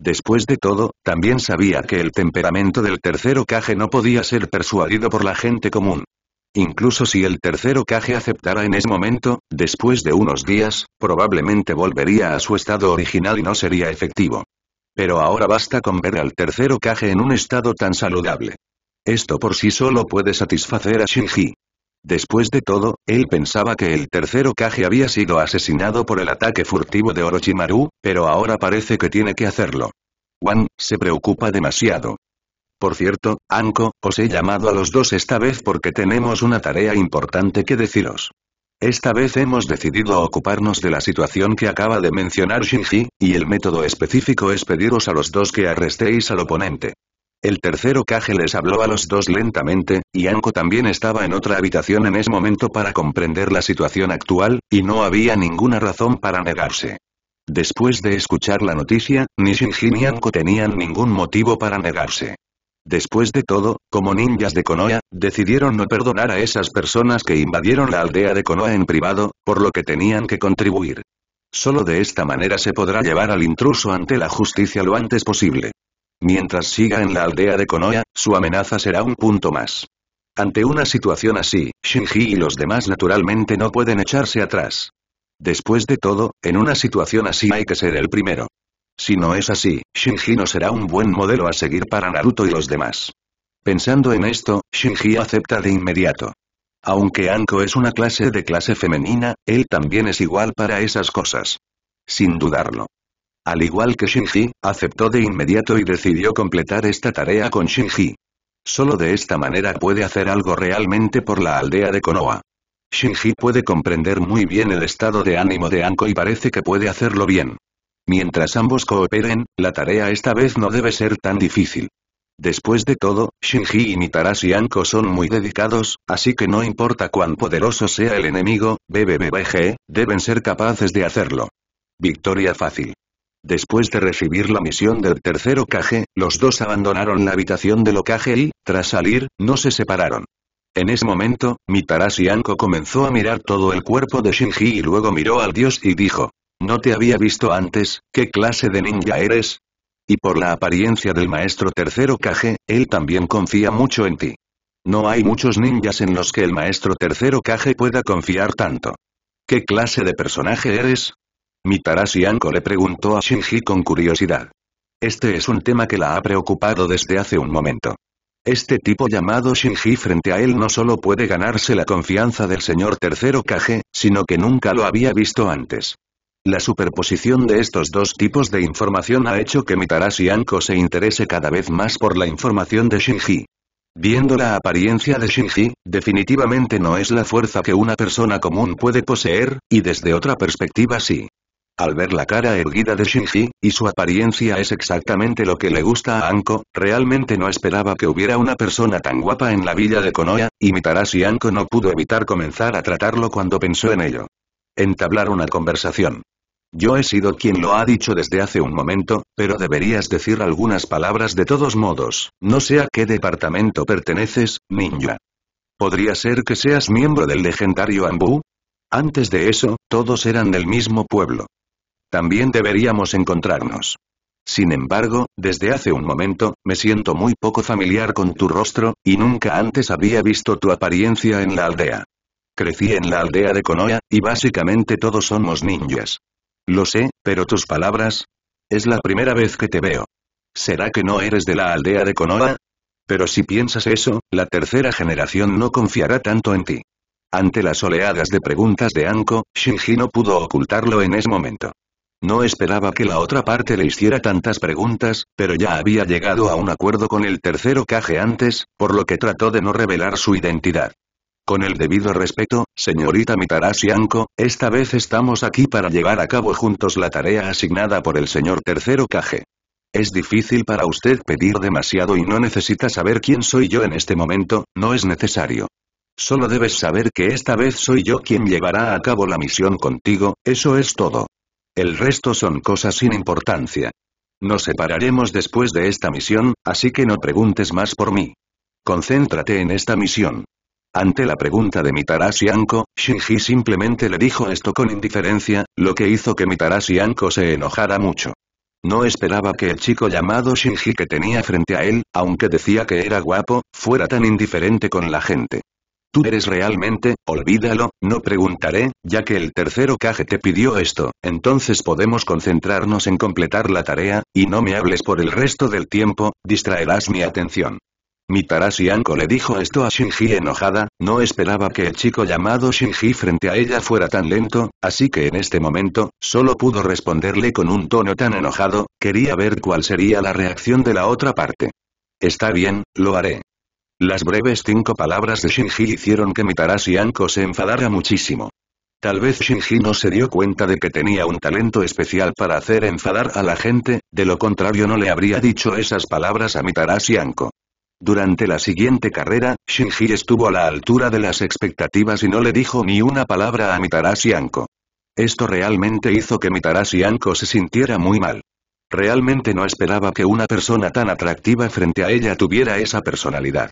Speaker 1: Después de todo, también sabía que el temperamento del tercero Kage no podía ser persuadido por la gente común. Incluso si el tercero Kage aceptara en ese momento, después de unos días, probablemente volvería a su estado original y no sería efectivo. Pero ahora basta con ver al tercero caje en un estado tan saludable. Esto por sí solo puede satisfacer a Shinji. Después de todo, él pensaba que el tercero caje había sido asesinado por el ataque furtivo de Orochimaru, pero ahora parece que tiene que hacerlo. Wan, se preocupa demasiado. Por cierto, Anko, os he llamado a los dos esta vez porque tenemos una tarea importante que deciros. Esta vez hemos decidido ocuparnos de la situación que acaba de mencionar Shinji, y el método específico es pediros a los dos que arrestéis al oponente. El tercero Kage les habló a los dos lentamente, y Anko también estaba en otra habitación en ese momento para comprender la situación actual, y no había ninguna razón para negarse. Después de escuchar la noticia, ni Shinji ni Anko tenían ningún motivo para negarse. Después de todo, como ninjas de Konoha, decidieron no perdonar a esas personas que invadieron la aldea de Konoha en privado, por lo que tenían que contribuir. Solo de esta manera se podrá llevar al intruso ante la justicia lo antes posible. Mientras siga en la aldea de Konoha, su amenaza será un punto más. Ante una situación así, Shinji y los demás naturalmente no pueden echarse atrás. Después de todo, en una situación así hay que ser el primero. Si no es así, Shinji no será un buen modelo a seguir para Naruto y los demás. Pensando en esto, Shinji acepta de inmediato. Aunque Anko es una clase de clase femenina, él también es igual para esas cosas. Sin dudarlo. Al igual que Shinji, aceptó de inmediato y decidió completar esta tarea con Shinji. Solo de esta manera puede hacer algo realmente por la aldea de Konoha. Shinji puede comprender muy bien el estado de ánimo de Anko y parece que puede hacerlo bien. Mientras ambos cooperen, la tarea esta vez no debe ser tan difícil. Después de todo, Shinji y Mitarashi Anko son muy dedicados, así que no importa cuán poderoso sea el enemigo, BBBG, deben ser capaces de hacerlo. Victoria fácil. Después de recibir la misión del tercer Okage, los dos abandonaron la habitación del Okage y, tras salir, no se separaron. En ese momento, Mitarashi Anko comenzó a mirar todo el cuerpo de Shinji y luego miró al dios y dijo, no te había visto antes, ¿qué clase de ninja eres? Y por la apariencia del maestro tercero Kage, él también confía mucho en ti. No hay muchos ninjas en los que el maestro tercero Kage pueda confiar tanto. ¿Qué clase de personaje eres? Mitarashi Anko le preguntó a Shinji con curiosidad. Este es un tema que la ha preocupado desde hace un momento. Este tipo llamado Shinji frente a él no solo puede ganarse la confianza del señor tercero Kage, sino que nunca lo había visto antes. La superposición de estos dos tipos de información ha hecho que Mitarashi Anko se interese cada vez más por la información de Shinji. Viendo la apariencia de Shinji, definitivamente no es la fuerza que una persona común puede poseer, y desde otra perspectiva sí. Al ver la cara erguida de Shinji, y su apariencia es exactamente lo que le gusta a Anko, realmente no esperaba que hubiera una persona tan guapa en la villa de Konoya, y Mitarashi Anko no pudo evitar comenzar a tratarlo cuando pensó en ello. Entablar una conversación. Yo he sido quien lo ha dicho desde hace un momento, pero deberías decir algunas palabras de todos modos, no sé a qué departamento perteneces, ninja. ¿Podría ser que seas miembro del legendario Ambu? Antes de eso, todos eran del mismo pueblo. También deberíamos encontrarnos. Sin embargo, desde hace un momento, me siento muy poco familiar con tu rostro, y nunca antes había visto tu apariencia en la aldea. Crecí en la aldea de Konoha, y básicamente todos somos ninjas. Lo sé, pero tus palabras... Es la primera vez que te veo. ¿Será que no eres de la aldea de Konoha? Pero si piensas eso, la tercera generación no confiará tanto en ti. Ante las oleadas de preguntas de Anko, Shinji no pudo ocultarlo en ese momento. No esperaba que la otra parte le hiciera tantas preguntas, pero ya había llegado a un acuerdo con el tercero Kage antes, por lo que trató de no revelar su identidad. Con el debido respeto, señorita Mitarasianko, esta vez estamos aquí para llevar a cabo juntos la tarea asignada por el señor tercero Kage. Es difícil para usted pedir demasiado y no necesita saber quién soy yo en este momento, no es necesario. Solo debes saber que esta vez soy yo quien llevará a cabo la misión contigo, eso es todo. El resto son cosas sin importancia. Nos separaremos después de esta misión, así que no preguntes más por mí. Concéntrate en esta misión. Ante la pregunta de Mitarashi Anko, Shinji simplemente le dijo esto con indiferencia, lo que hizo que Mitarashi Anko se enojara mucho. No esperaba que el chico llamado Shinji que tenía frente a él, aunque decía que era guapo, fuera tan indiferente con la gente. Tú eres realmente, olvídalo, no preguntaré, ya que el tercero Kage te pidió esto, entonces podemos concentrarnos en completar la tarea, y no me hables por el resto del tiempo, distraerás mi atención. Mitarashi Anko le dijo esto a Shinji enojada, no esperaba que el chico llamado Shinji frente a ella fuera tan lento, así que en este momento, solo pudo responderle con un tono tan enojado, quería ver cuál sería la reacción de la otra parte. Está bien, lo haré. Las breves cinco palabras de Shinji hicieron que Mitarashi Anko se enfadara muchísimo. Tal vez Shinji no se dio cuenta de que tenía un talento especial para hacer enfadar a la gente, de lo contrario no le habría dicho esas palabras a Mitarashi Anko. Durante la siguiente carrera, Shinji estuvo a la altura de las expectativas y no le dijo ni una palabra a Mitarashi Anko. Esto realmente hizo que Mitarashi Anko se sintiera muy mal. Realmente no esperaba que una persona tan atractiva frente a ella tuviera esa personalidad.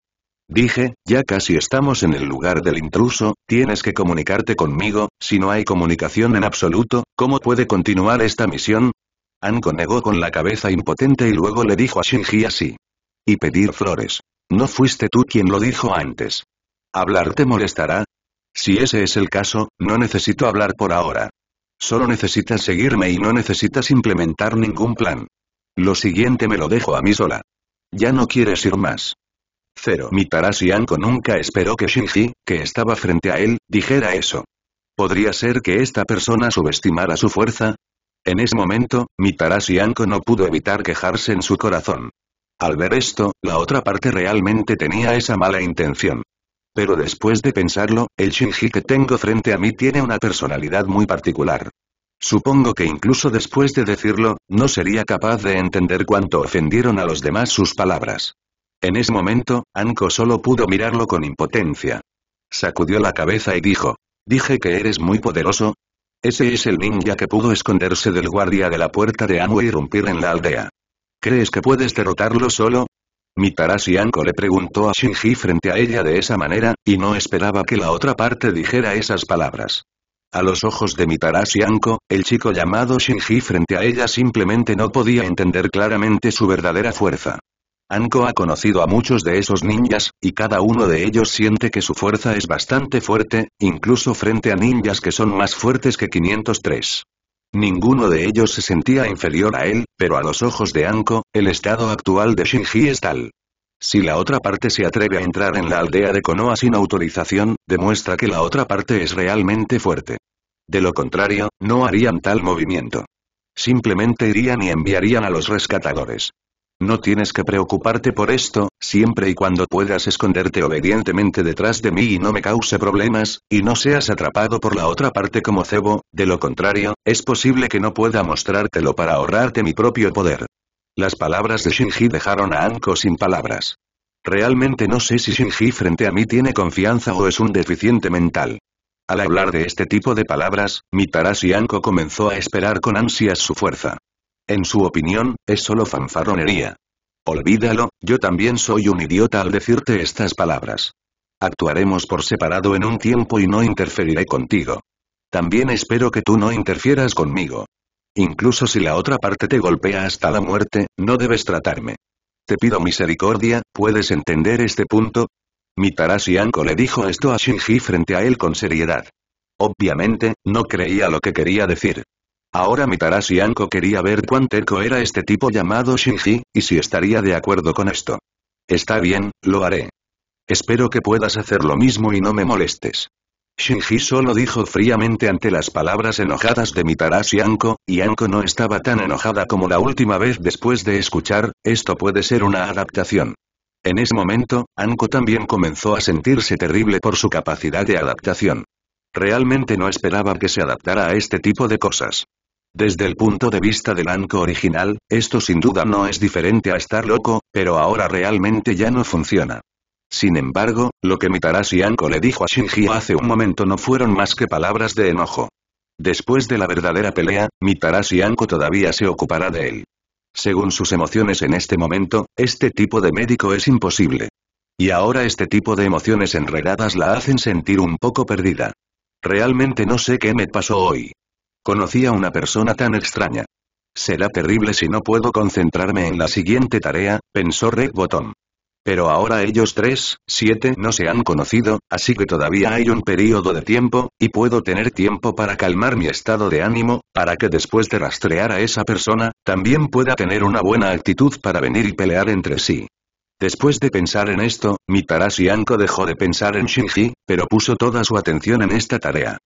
Speaker 1: Dije, ya casi estamos en el lugar del intruso, tienes que comunicarte conmigo, si no hay comunicación en absoluto, ¿cómo puede continuar esta misión? Anko negó con la cabeza impotente y luego le dijo a Shinji así. Y pedir flores. ¿No fuiste tú quien lo dijo antes? ¿Hablar te molestará? Si ese es el caso, no necesito hablar por ahora. Solo necesitas seguirme y no necesitas implementar ningún plan. Lo siguiente me lo dejo a mí sola. Ya no quieres ir más. Cero. Mitarashi Anko nunca esperó que Shinji, que estaba frente a él, dijera eso. ¿Podría ser que esta persona subestimara su fuerza? En ese momento, Mitarashi Anko no pudo evitar quejarse en su corazón. Al ver esto, la otra parte realmente tenía esa mala intención. Pero después de pensarlo, el Shinji que tengo frente a mí tiene una personalidad muy particular. Supongo que incluso después de decirlo, no sería capaz de entender cuánto ofendieron a los demás sus palabras. En ese momento, Anko solo pudo mirarlo con impotencia. Sacudió la cabeza y dijo, «Dije que eres muy poderoso». Ese es el ninja que pudo esconderse del guardia de la puerta de Anu y irrumpir en la aldea. ¿Crees que puedes derrotarlo solo? Mitarashi Anko le preguntó a Shinji frente a ella de esa manera, y no esperaba que la otra parte dijera esas palabras. A los ojos de Mitarashi Anko, el chico llamado Shinji frente a ella simplemente no podía entender claramente su verdadera fuerza. Anko ha conocido a muchos de esos ninjas, y cada uno de ellos siente que su fuerza es bastante fuerte, incluso frente a ninjas que son más fuertes que 503. Ninguno de ellos se sentía inferior a él, pero a los ojos de Anko, el estado actual de Shinji es tal. Si la otra parte se atreve a entrar en la aldea de Konoha sin autorización, demuestra que la otra parte es realmente fuerte. De lo contrario, no harían tal movimiento. Simplemente irían y enviarían a los rescatadores. No tienes que preocuparte por esto, siempre y cuando puedas esconderte obedientemente detrás de mí y no me cause problemas, y no seas atrapado por la otra parte como cebo, de lo contrario, es posible que no pueda mostrártelo para ahorrarte mi propio poder. Las palabras de Shinji dejaron a Anko sin palabras. Realmente no sé si Shinji frente a mí tiene confianza o es un deficiente mental. Al hablar de este tipo de palabras, Mitarashi Anko comenzó a esperar con ansias su fuerza. En su opinión, es solo fanfarronería. Olvídalo, yo también soy un idiota al decirte estas palabras. Actuaremos por separado en un tiempo y no interferiré contigo. También espero que tú no interfieras conmigo. Incluso si la otra parte te golpea hasta la muerte, no debes tratarme. Te pido misericordia, ¿puedes entender este punto? Mitarashi Anko le dijo esto a Shinji frente a él con seriedad. Obviamente, no creía lo que quería decir. Ahora Mitarashi Anko quería ver cuán terco era este tipo llamado Shinji, y si estaría de acuerdo con esto. Está bien, lo haré. Espero que puedas hacer lo mismo y no me molestes. Shinji solo dijo fríamente ante las palabras enojadas de Mitarashi Anko, y Anko no estaba tan enojada como la última vez después de escuchar, esto puede ser una adaptación. En ese momento, Anko también comenzó a sentirse terrible por su capacidad de adaptación. Realmente no esperaba que se adaptara a este tipo de cosas. Desde el punto de vista del Anko original, esto sin duda no es diferente a estar loco, pero ahora realmente ya no funciona. Sin embargo, lo que Mitarashi Anko le dijo a Shinji hace un momento no fueron más que palabras de enojo. Después de la verdadera pelea, Mitarashi Anko todavía se ocupará de él. Según sus emociones en este momento, este tipo de médico es imposible. Y ahora este tipo de emociones enredadas la hacen sentir un poco perdida. Realmente no sé qué me pasó hoy. Conocí a una persona tan extraña. Será terrible si no puedo concentrarme en la siguiente tarea, pensó Red botón Pero ahora ellos tres, siete no se han conocido, así que todavía hay un período de tiempo, y puedo tener tiempo para calmar mi estado de ánimo, para que después de rastrear a esa persona, también pueda tener una buena actitud para venir y pelear entre sí. Después de pensar en esto, Mitarashi Anko dejó de pensar en Shinji, pero puso toda su atención en esta tarea.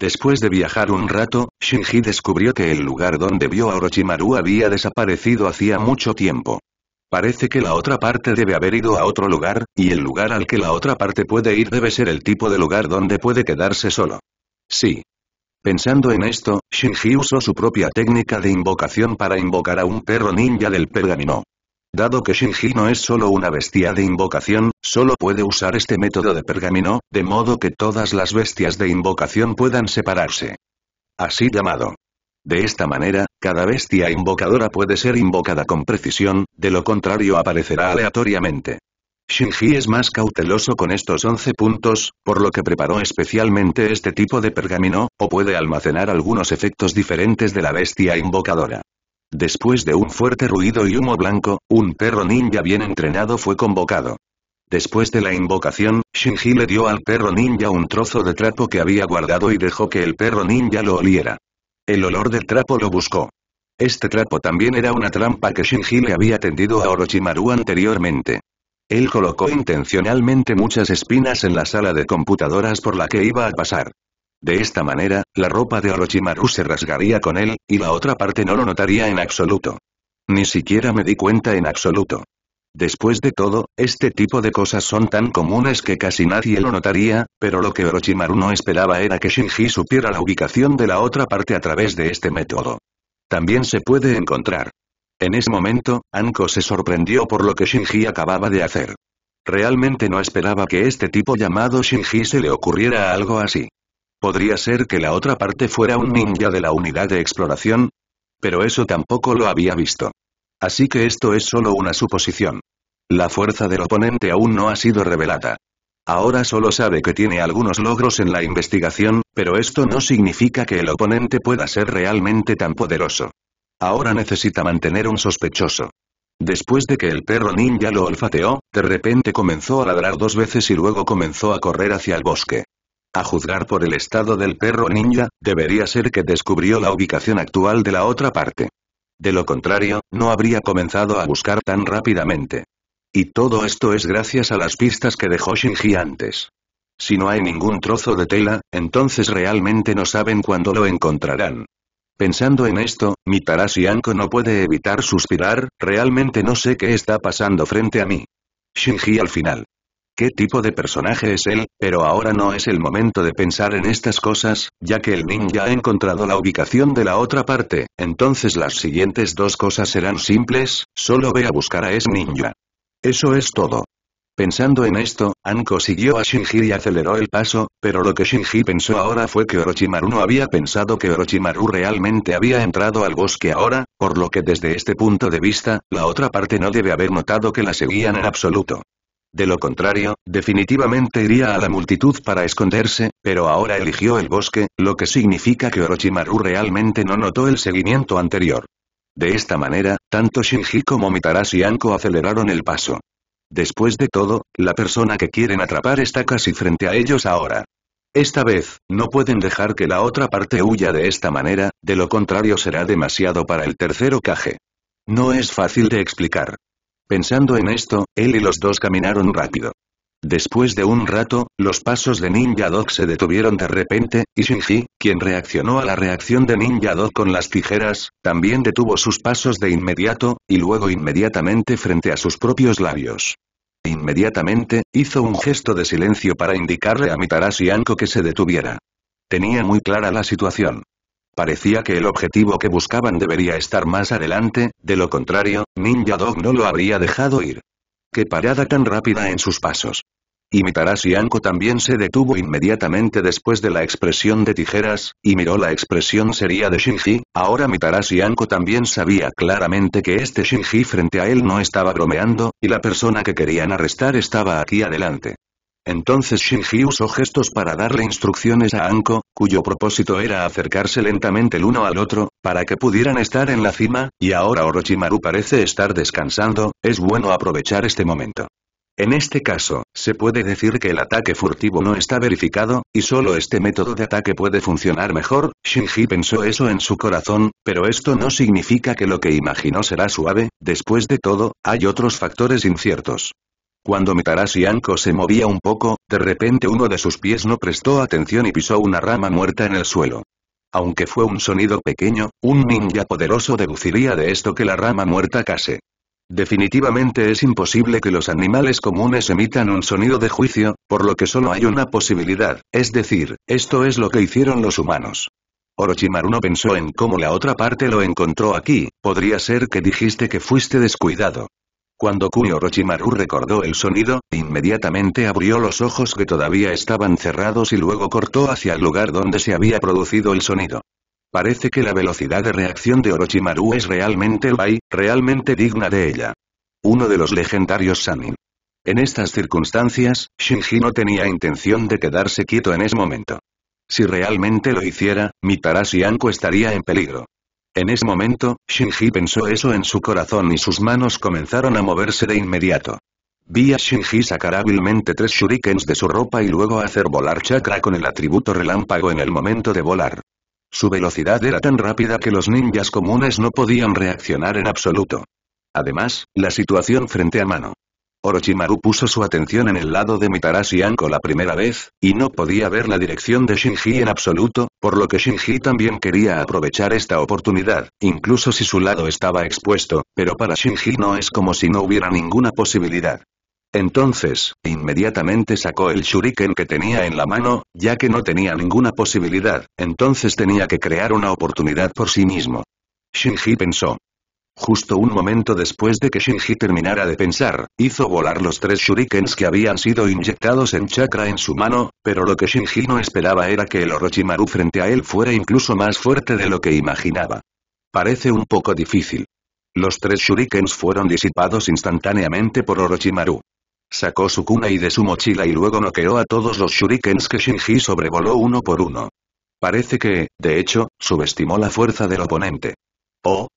Speaker 1: Después de viajar un rato, Shinji descubrió que el lugar donde vio a Orochimaru había desaparecido hacía mucho tiempo. Parece que la otra parte debe haber ido a otro lugar, y el lugar al que la otra parte puede ir debe ser el tipo de lugar donde puede quedarse solo. Sí. Pensando en esto, Shinji usó su propia técnica de invocación para invocar a un perro ninja del pergamino. Dado que Shinji no es solo una bestia de invocación, solo puede usar este método de pergamino, de modo que todas las bestias de invocación puedan separarse. Así llamado. De esta manera, cada bestia invocadora puede ser invocada con precisión, de lo contrario aparecerá aleatoriamente. Shinji es más cauteloso con estos 11 puntos, por lo que preparó especialmente este tipo de pergamino, o puede almacenar algunos efectos diferentes de la bestia invocadora. Después de un fuerte ruido y humo blanco, un perro ninja bien entrenado fue convocado. Después de la invocación, Shinji le dio al perro ninja un trozo de trapo que había guardado y dejó que el perro ninja lo oliera. El olor del trapo lo buscó. Este trapo también era una trampa que Shinji le había tendido a Orochimaru anteriormente. Él colocó intencionalmente muchas espinas en la sala de computadoras por la que iba a pasar. De esta manera, la ropa de Orochimaru se rasgaría con él, y la otra parte no lo notaría en absoluto. Ni siquiera me di cuenta en absoluto. Después de todo, este tipo de cosas son tan comunes que casi nadie lo notaría, pero lo que Orochimaru no esperaba era que Shinji supiera la ubicación de la otra parte a través de este método. También se puede encontrar. En ese momento, Anko se sorprendió por lo que Shinji acababa de hacer. Realmente no esperaba que este tipo llamado Shinji se le ocurriera algo así. Podría ser que la otra parte fuera un ninja de la unidad de exploración. Pero eso tampoco lo había visto. Así que esto es solo una suposición. La fuerza del oponente aún no ha sido revelada. Ahora solo sabe que tiene algunos logros en la investigación, pero esto no significa que el oponente pueda ser realmente tan poderoso. Ahora necesita mantener un sospechoso. Después de que el perro ninja lo olfateó, de repente comenzó a ladrar dos veces y luego comenzó a correr hacia el bosque. A juzgar por el estado del perro ninja, debería ser que descubrió la ubicación actual de la otra parte. De lo contrario, no habría comenzado a buscar tan rápidamente. Y todo esto es gracias a las pistas que dejó Shinji antes. Si no hay ningún trozo de tela, entonces realmente no saben cuándo lo encontrarán. Pensando en esto, Mitarashi Anko no puede evitar suspirar, realmente no sé qué está pasando frente a mí. Shinji al final qué tipo de personaje es él, pero ahora no es el momento de pensar en estas cosas, ya que el ninja ha encontrado la ubicación de la otra parte, entonces las siguientes dos cosas serán simples, solo ve a buscar a ese ninja. Eso es todo. Pensando en esto, Anko siguió a Shinji y aceleró el paso, pero lo que Shinji pensó ahora fue que Orochimaru no había pensado que Orochimaru realmente había entrado al bosque ahora, por lo que desde este punto de vista, la otra parte no debe haber notado que la seguían en absoluto. De lo contrario, definitivamente iría a la multitud para esconderse, pero ahora eligió el bosque, lo que significa que Orochimaru realmente no notó el seguimiento anterior. De esta manera, tanto Shinji como Mitarashi Anko aceleraron el paso. Después de todo, la persona que quieren atrapar está casi frente a ellos ahora. Esta vez, no pueden dejar que la otra parte huya de esta manera, de lo contrario será demasiado para el tercero caje. No es fácil de explicar. Pensando en esto, él y los dos caminaron rápido. Después de un rato, los pasos de Ninja Dog se detuvieron de repente, y Shinji, quien reaccionó a la reacción de Ninja Dog con las tijeras, también detuvo sus pasos de inmediato, y luego inmediatamente frente a sus propios labios. Inmediatamente, hizo un gesto de silencio para indicarle a Mitarashi Anko que se detuviera. Tenía muy clara la situación parecía que el objetivo que buscaban debería estar más adelante, de lo contrario, Ninja Dog no lo habría dejado ir. ¡Qué parada tan rápida en sus pasos! Y Mitarashi Anko también se detuvo inmediatamente después de la expresión de tijeras, y miró la expresión seria de Shinji, ahora Mitarashi Anko también sabía claramente que este Shinji frente a él no estaba bromeando, y la persona que querían arrestar estaba aquí adelante. Entonces Shinji usó gestos para darle instrucciones a Anko, cuyo propósito era acercarse lentamente el uno al otro, para que pudieran estar en la cima, y ahora Orochimaru parece estar descansando, es bueno aprovechar este momento. En este caso, se puede decir que el ataque furtivo no está verificado, y solo este método de ataque puede funcionar mejor, Shinji pensó eso en su corazón, pero esto no significa que lo que imaginó será suave, después de todo, hay otros factores inciertos. Cuando Mitarashi Anko se movía un poco, de repente uno de sus pies no prestó atención y pisó una rama muerta en el suelo. Aunque fue un sonido pequeño, un ninja poderoso deduciría de esto que la rama muerta case. Definitivamente es imposible que los animales comunes emitan un sonido de juicio, por lo que solo hay una posibilidad, es decir, esto es lo que hicieron los humanos. Orochimaru no pensó en cómo la otra parte lo encontró aquí, podría ser que dijiste que fuiste descuidado. Cuando Kuyo Orochimaru recordó el sonido, inmediatamente abrió los ojos que todavía estaban cerrados y luego cortó hacia el lugar donde se había producido el sonido. Parece que la velocidad de reacción de Orochimaru es realmente bai, realmente digna de ella. Uno de los legendarios Sanin. En estas circunstancias, Shinji no tenía intención de quedarse quieto en ese momento. Si realmente lo hiciera, Mitarashi Anko estaría en peligro. En ese momento, Shinji pensó eso en su corazón y sus manos comenzaron a moverse de inmediato. Vi a Shinji sacar hábilmente tres shurikens de su ropa y luego hacer volar chakra con el atributo relámpago en el momento de volar. Su velocidad era tan rápida que los ninjas comunes no podían reaccionar en absoluto. Además, la situación frente a mano Orochimaru puso su atención en el lado de Mitarashi Anko la primera vez, y no podía ver la dirección de Shinji en absoluto, por lo que Shinji también quería aprovechar esta oportunidad, incluso si su lado estaba expuesto, pero para Shinji no es como si no hubiera ninguna posibilidad. Entonces, inmediatamente sacó el shuriken que tenía en la mano, ya que no tenía ninguna posibilidad, entonces tenía que crear una oportunidad por sí mismo. Shinji pensó, Justo un momento después de que Shinji terminara de pensar, hizo volar los tres shurikens que habían sido inyectados en chakra en su mano, pero lo que Shinji no esperaba era que el Orochimaru frente a él fuera incluso más fuerte de lo que imaginaba. Parece un poco difícil. Los tres shurikens fueron disipados instantáneamente por Orochimaru. Sacó su kunai de su mochila y luego noqueó a todos los shurikens que Shinji sobrevoló uno por uno. Parece que, de hecho, subestimó la fuerza del oponente. Oh,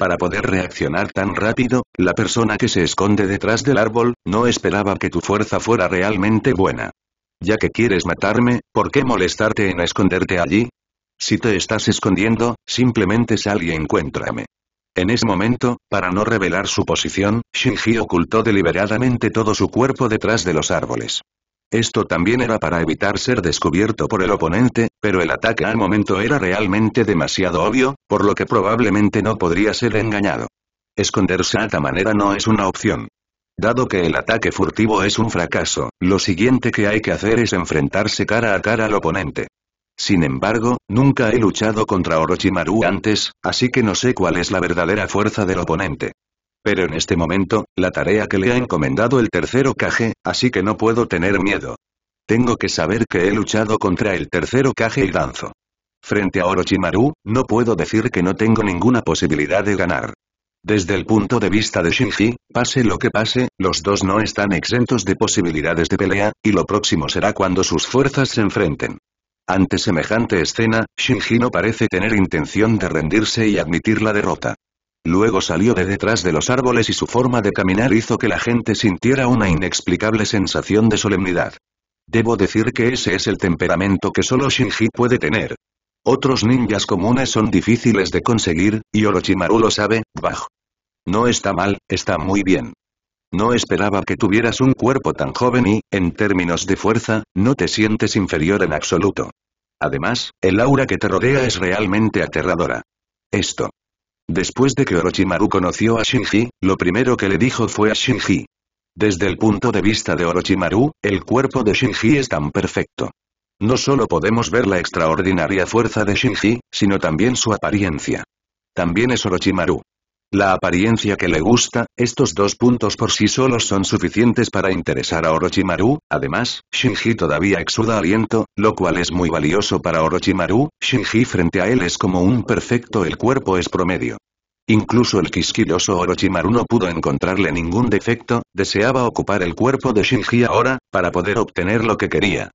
Speaker 1: para poder reaccionar tan rápido, la persona que se esconde detrás del árbol, no esperaba que tu fuerza fuera realmente buena. Ya que quieres matarme, ¿por qué molestarte en esconderte allí? Si te estás escondiendo, simplemente sal y encuéntrame. En ese momento, para no revelar su posición, Shinji ocultó deliberadamente todo su cuerpo detrás de los árboles. Esto también era para evitar ser descubierto por el oponente, pero el ataque al momento era realmente demasiado obvio, por lo que probablemente no podría ser engañado. Esconderse a esta manera no es una opción. Dado que el ataque furtivo es un fracaso, lo siguiente que hay que hacer es enfrentarse cara a cara al oponente. Sin embargo, nunca he luchado contra Orochimaru antes, así que no sé cuál es la verdadera fuerza del oponente. Pero en este momento, la tarea que le ha encomendado el tercero Kage, así que no puedo tener miedo. Tengo que saber que he luchado contra el tercero Kage y danzo. Frente a Orochimaru, no puedo decir que no tengo ninguna posibilidad de ganar. Desde el punto de vista de Shinji, pase lo que pase, los dos no están exentos de posibilidades de pelea, y lo próximo será cuando sus fuerzas se enfrenten. Ante semejante escena, Shinji no parece tener intención de rendirse y admitir la derrota. Luego salió de detrás de los árboles y su forma de caminar hizo que la gente sintiera una inexplicable sensación de solemnidad. Debo decir que ese es el temperamento que solo Shinji puede tener. Otros ninjas comunes son difíciles de conseguir, y Orochimaru lo sabe, bajo. No está mal, está muy bien. No esperaba que tuvieras un cuerpo tan joven y, en términos de fuerza, no te sientes inferior en absoluto. Además, el aura que te rodea es realmente aterradora. Esto. Después de que Orochimaru conoció a Shinji, lo primero que le dijo fue a Shinji. Desde el punto de vista de Orochimaru, el cuerpo de Shinji es tan perfecto. No solo podemos ver la extraordinaria fuerza de Shinji, sino también su apariencia. También es Orochimaru la apariencia que le gusta, estos dos puntos por sí solos son suficientes para interesar a Orochimaru, además, Shinji todavía exuda aliento, lo cual es muy valioso para Orochimaru, Shinji frente a él es como un perfecto el cuerpo es promedio. Incluso el quisquilloso Orochimaru no pudo encontrarle ningún defecto, deseaba ocupar el cuerpo de Shinji ahora, para poder obtener lo que quería.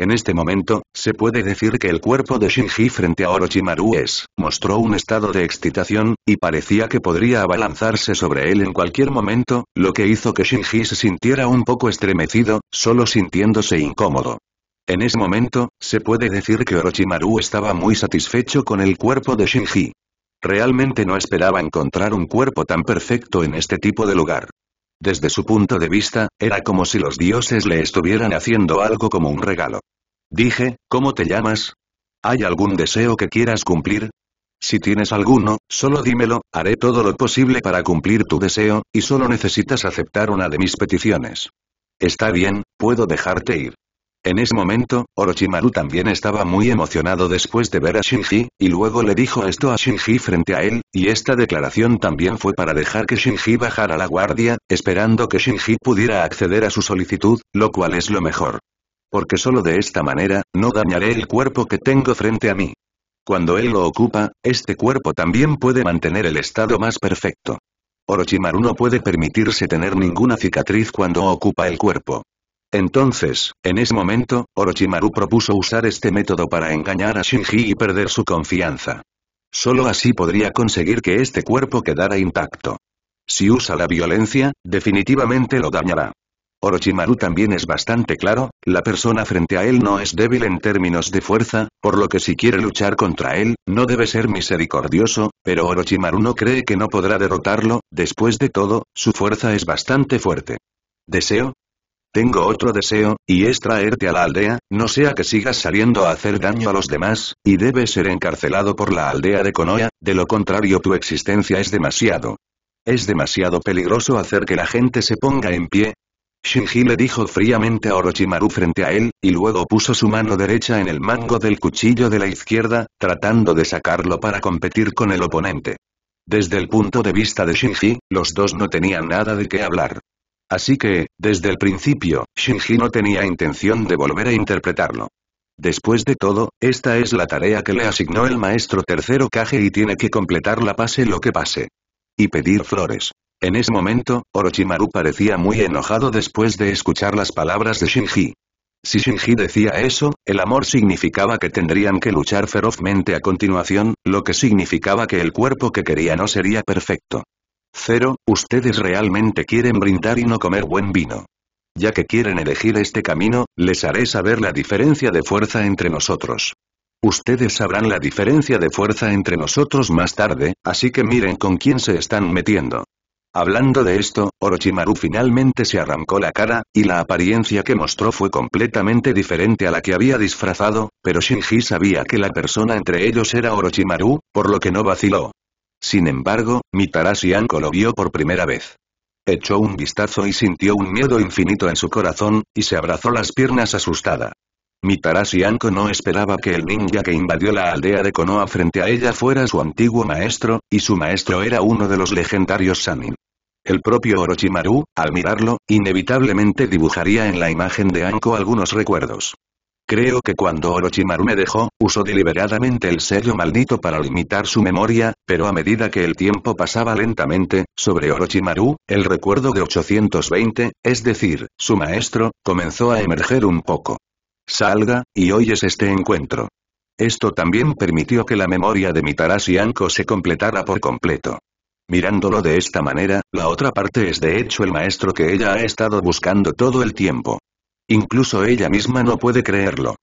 Speaker 1: En este momento, se puede decir que el cuerpo de Shinji frente a Orochimaru es, mostró un estado de excitación, y parecía que podría abalanzarse sobre él en cualquier momento, lo que hizo que Shinji se sintiera un poco estremecido, solo sintiéndose incómodo. En ese momento, se puede decir que Orochimaru estaba muy satisfecho con el cuerpo de Shinji. Realmente no esperaba encontrar un cuerpo tan perfecto en este tipo de lugar. Desde su punto de vista, era como si los dioses le estuvieran haciendo algo como un regalo. Dije, ¿cómo te llamas? ¿Hay algún deseo que quieras cumplir? Si tienes alguno, solo dímelo, haré todo lo posible para cumplir tu deseo, y solo necesitas aceptar una de mis peticiones. Está bien, puedo dejarte ir. En ese momento, Orochimaru también estaba muy emocionado después de ver a Shinji, y luego le dijo esto a Shinji frente a él, y esta declaración también fue para dejar que Shinji bajara la guardia, esperando que Shinji pudiera acceder a su solicitud, lo cual es lo mejor. Porque solo de esta manera, no dañaré el cuerpo que tengo frente a mí. Cuando él lo ocupa, este cuerpo también puede mantener el estado más perfecto. Orochimaru no puede permitirse tener ninguna cicatriz cuando ocupa el cuerpo. Entonces, en ese momento, Orochimaru propuso usar este método para engañar a Shinji y perder su confianza. Solo así podría conseguir que este cuerpo quedara intacto. Si usa la violencia, definitivamente lo dañará. Orochimaru también es bastante claro, la persona frente a él no es débil en términos de fuerza, por lo que si quiere luchar contra él, no debe ser misericordioso, pero Orochimaru no cree que no podrá derrotarlo, después de todo, su fuerza es bastante fuerte. Deseo, tengo otro deseo, y es traerte a la aldea, no sea que sigas saliendo a hacer daño a los demás, y debes ser encarcelado por la aldea de Konoya, de lo contrario tu existencia es demasiado. Es demasiado peligroso hacer que la gente se ponga en pie. Shinji le dijo fríamente a Orochimaru frente a él, y luego puso su mano derecha en el mango del cuchillo de la izquierda, tratando de sacarlo para competir con el oponente. Desde el punto de vista de Shinji, los dos no tenían nada de qué hablar. Así que, desde el principio, Shinji no tenía intención de volver a interpretarlo. Después de todo, esta es la tarea que le asignó el maestro tercero Kage y tiene que completarla pase lo que pase. Y pedir flores. En ese momento, Orochimaru parecía muy enojado después de escuchar las palabras de Shinji. Si Shinji decía eso, el amor significaba que tendrían que luchar ferozmente a continuación, lo que significaba que el cuerpo que quería no sería perfecto. Cero, ustedes realmente quieren brindar y no comer buen vino. Ya que quieren elegir este camino, les haré saber la diferencia de fuerza entre nosotros. Ustedes sabrán la diferencia de fuerza entre nosotros más tarde, así que miren con quién se están metiendo. Hablando de esto, Orochimaru finalmente se arrancó la cara, y la apariencia que mostró fue completamente diferente a la que había disfrazado, pero Shinji sabía que la persona entre ellos era Orochimaru, por lo que no vaciló. Sin embargo, Mitarashi Anko lo vio por primera vez. Echó un vistazo y sintió un miedo infinito en su corazón, y se abrazó las piernas asustada. Mitarashi Anko no esperaba que el ninja que invadió la aldea de Konoha frente a ella fuera su antiguo maestro, y su maestro era uno de los legendarios Sanin. El propio Orochimaru, al mirarlo, inevitablemente dibujaría en la imagen de Anko algunos recuerdos. Creo que cuando Orochimaru me dejó, usó deliberadamente el sello maldito para limitar su memoria, pero a medida que el tiempo pasaba lentamente, sobre Orochimaru, el recuerdo de 820, es decir, su maestro, comenzó a emerger un poco. Salga, y hoy es este encuentro. Esto también permitió que la memoria de Mitarashi Anko se completara por completo. Mirándolo de esta manera, la otra parte es de hecho el maestro que ella ha estado buscando todo el tiempo. Incluso ella misma no puede creerlo.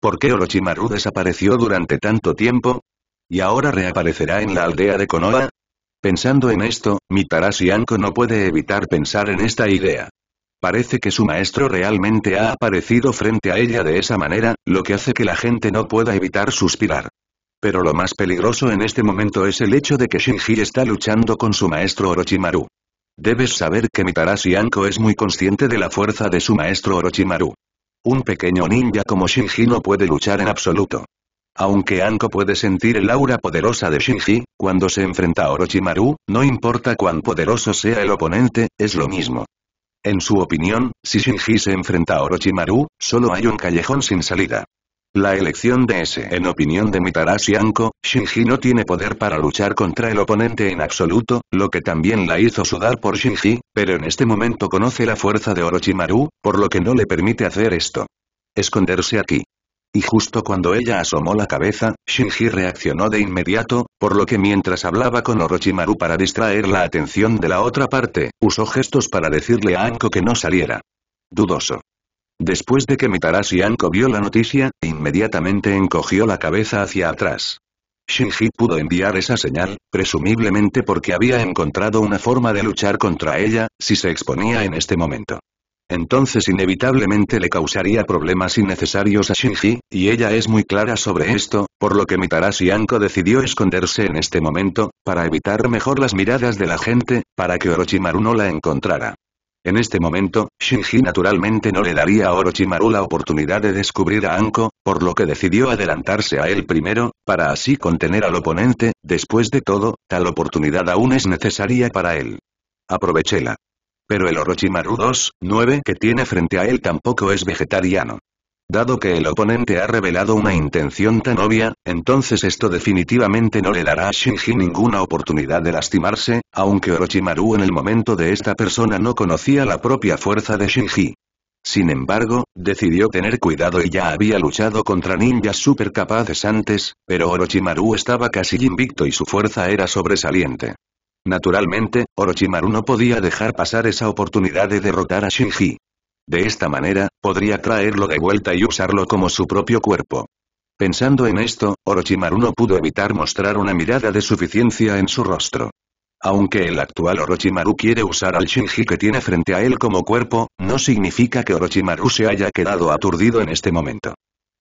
Speaker 1: ¿Por qué Orochimaru desapareció durante tanto tiempo? ¿Y ahora reaparecerá en la aldea de Konoha? Pensando en esto, Mitarashi Anko no puede evitar pensar en esta idea. Parece que su maestro realmente ha aparecido frente a ella de esa manera, lo que hace que la gente no pueda evitar suspirar. Pero lo más peligroso en este momento es el hecho de que Shinji está luchando con su maestro Orochimaru. Debes saber que Mitarashi Anko es muy consciente de la fuerza de su maestro Orochimaru. Un pequeño ninja como Shinji no puede luchar en absoluto. Aunque Anko puede sentir el aura poderosa de Shinji, cuando se enfrenta a Orochimaru, no importa cuán poderoso sea el oponente, es lo mismo. En su opinión, si Shinji se enfrenta a Orochimaru, solo hay un callejón sin salida. La elección de ese En opinión de Mitarashi Anko, Shinji no tiene poder para luchar contra el oponente en absoluto, lo que también la hizo sudar por Shinji, pero en este momento conoce la fuerza de Orochimaru, por lo que no le permite hacer esto. Esconderse aquí. Y justo cuando ella asomó la cabeza, Shinji reaccionó de inmediato, por lo que mientras hablaba con Orochimaru para distraer la atención de la otra parte, usó gestos para decirle a Anko que no saliera. Dudoso. Después de que Mitarashi Anko vio la noticia, inmediatamente encogió la cabeza hacia atrás. Shinji pudo enviar esa señal, presumiblemente porque había encontrado una forma de luchar contra ella, si se exponía en este momento. Entonces inevitablemente le causaría problemas innecesarios a Shinji, y ella es muy clara sobre esto, por lo que Mitarashi Anko decidió esconderse en este momento, para evitar mejor las miradas de la gente, para que Orochimaru no la encontrara. En este momento, Shinji naturalmente no le daría a Orochimaru la oportunidad de descubrir a Anko, por lo que decidió adelantarse a él primero, para así contener al oponente, después de todo, tal oportunidad aún es necesaria para él. Aprovechéla. Pero el Orochimaru 29 que tiene frente a él tampoco es vegetariano. Dado que el oponente ha revelado una intención tan obvia, entonces esto definitivamente no le dará a Shinji ninguna oportunidad de lastimarse, aunque Orochimaru en el momento de esta persona no conocía la propia fuerza de Shinji. Sin embargo, decidió tener cuidado y ya había luchado contra ninjas capaces antes, pero Orochimaru estaba casi invicto y su fuerza era sobresaliente. Naturalmente, Orochimaru no podía dejar pasar esa oportunidad de derrotar a Shinji. De esta manera, podría traerlo de vuelta y usarlo como su propio cuerpo. Pensando en esto, Orochimaru no pudo evitar mostrar una mirada de suficiencia en su rostro. Aunque el actual Orochimaru quiere usar al Shinji que tiene frente a él como cuerpo, no significa que Orochimaru se haya quedado aturdido en este momento.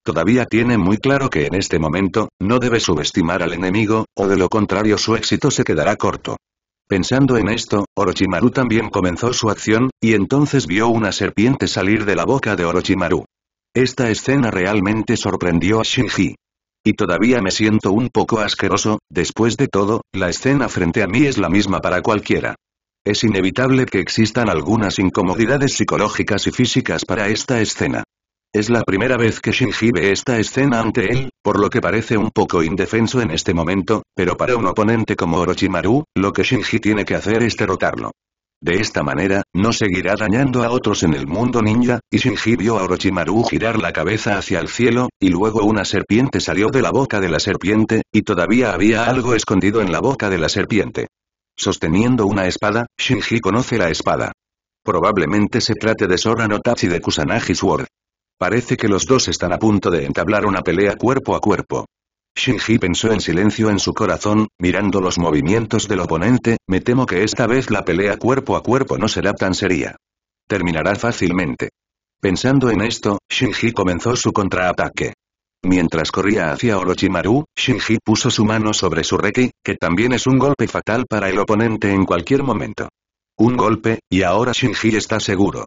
Speaker 1: Todavía tiene muy claro que en este momento, no debe subestimar al enemigo, o de lo contrario su éxito se quedará corto. Pensando en esto, Orochimaru también comenzó su acción, y entonces vio una serpiente salir de la boca de Orochimaru. Esta escena realmente sorprendió a Shinji. Y todavía me siento un poco asqueroso, después de todo, la escena frente a mí es la misma para cualquiera. Es inevitable que existan algunas incomodidades psicológicas y físicas para esta escena. Es la primera vez que Shinji ve esta escena ante él, por lo que parece un poco indefenso en este momento, pero para un oponente como Orochimaru, lo que Shinji tiene que hacer es derrotarlo. De esta manera, no seguirá dañando a otros en el mundo ninja, y Shinji vio a Orochimaru girar la cabeza hacia el cielo, y luego una serpiente salió de la boca de la serpiente, y todavía había algo escondido en la boca de la serpiente. Sosteniendo una espada, Shinji conoce la espada. Probablemente se trate de Sora no de Kusanagi Sword. Parece que los dos están a punto de entablar una pelea cuerpo a cuerpo. Shinji pensó en silencio en su corazón, mirando los movimientos del oponente, me temo que esta vez la pelea cuerpo a cuerpo no será tan seria. Terminará fácilmente. Pensando en esto, Shinji comenzó su contraataque. Mientras corría hacia Orochimaru, Shinji puso su mano sobre su reki, que también es un golpe fatal para el oponente en cualquier momento. Un golpe, y ahora Shinji está seguro.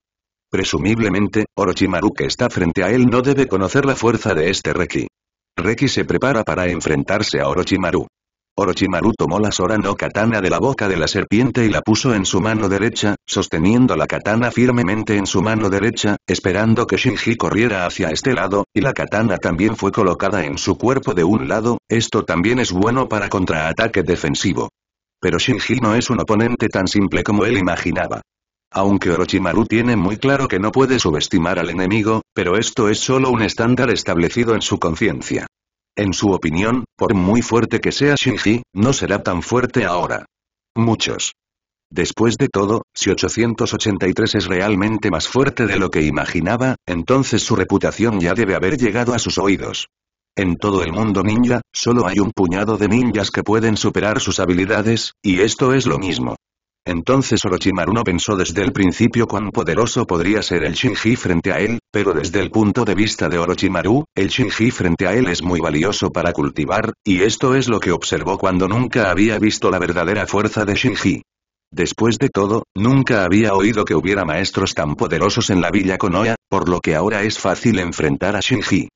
Speaker 1: Presumiblemente, Orochimaru que está frente a él no debe conocer la fuerza de este Reki. Reki se prepara para enfrentarse a Orochimaru. Orochimaru tomó la Sora no katana de la boca de la serpiente y la puso en su mano derecha, sosteniendo la katana firmemente en su mano derecha, esperando que Shinji corriera hacia este lado, y la katana también fue colocada en su cuerpo de un lado, esto también es bueno para contraataque defensivo. Pero Shinji no es un oponente tan simple como él imaginaba. Aunque Orochimaru tiene muy claro que no puede subestimar al enemigo, pero esto es solo un estándar establecido en su conciencia. En su opinión, por muy fuerte que sea Shinji, no será tan fuerte ahora. Muchos. Después de todo, si 883 es realmente más fuerte de lo que imaginaba, entonces su reputación ya debe haber llegado a sus oídos. En todo el mundo ninja, solo hay un puñado de ninjas que pueden superar sus habilidades, y esto es lo mismo. Entonces Orochimaru no pensó desde el principio cuán poderoso podría ser el Shinji frente a él, pero desde el punto de vista de Orochimaru, el Shinji frente a él es muy valioso para cultivar, y esto es lo que observó cuando nunca había visto la verdadera fuerza de Shinji. Después de todo, nunca había oído que hubiera maestros tan poderosos en la villa Konoha, por lo que ahora es fácil enfrentar a Shinji.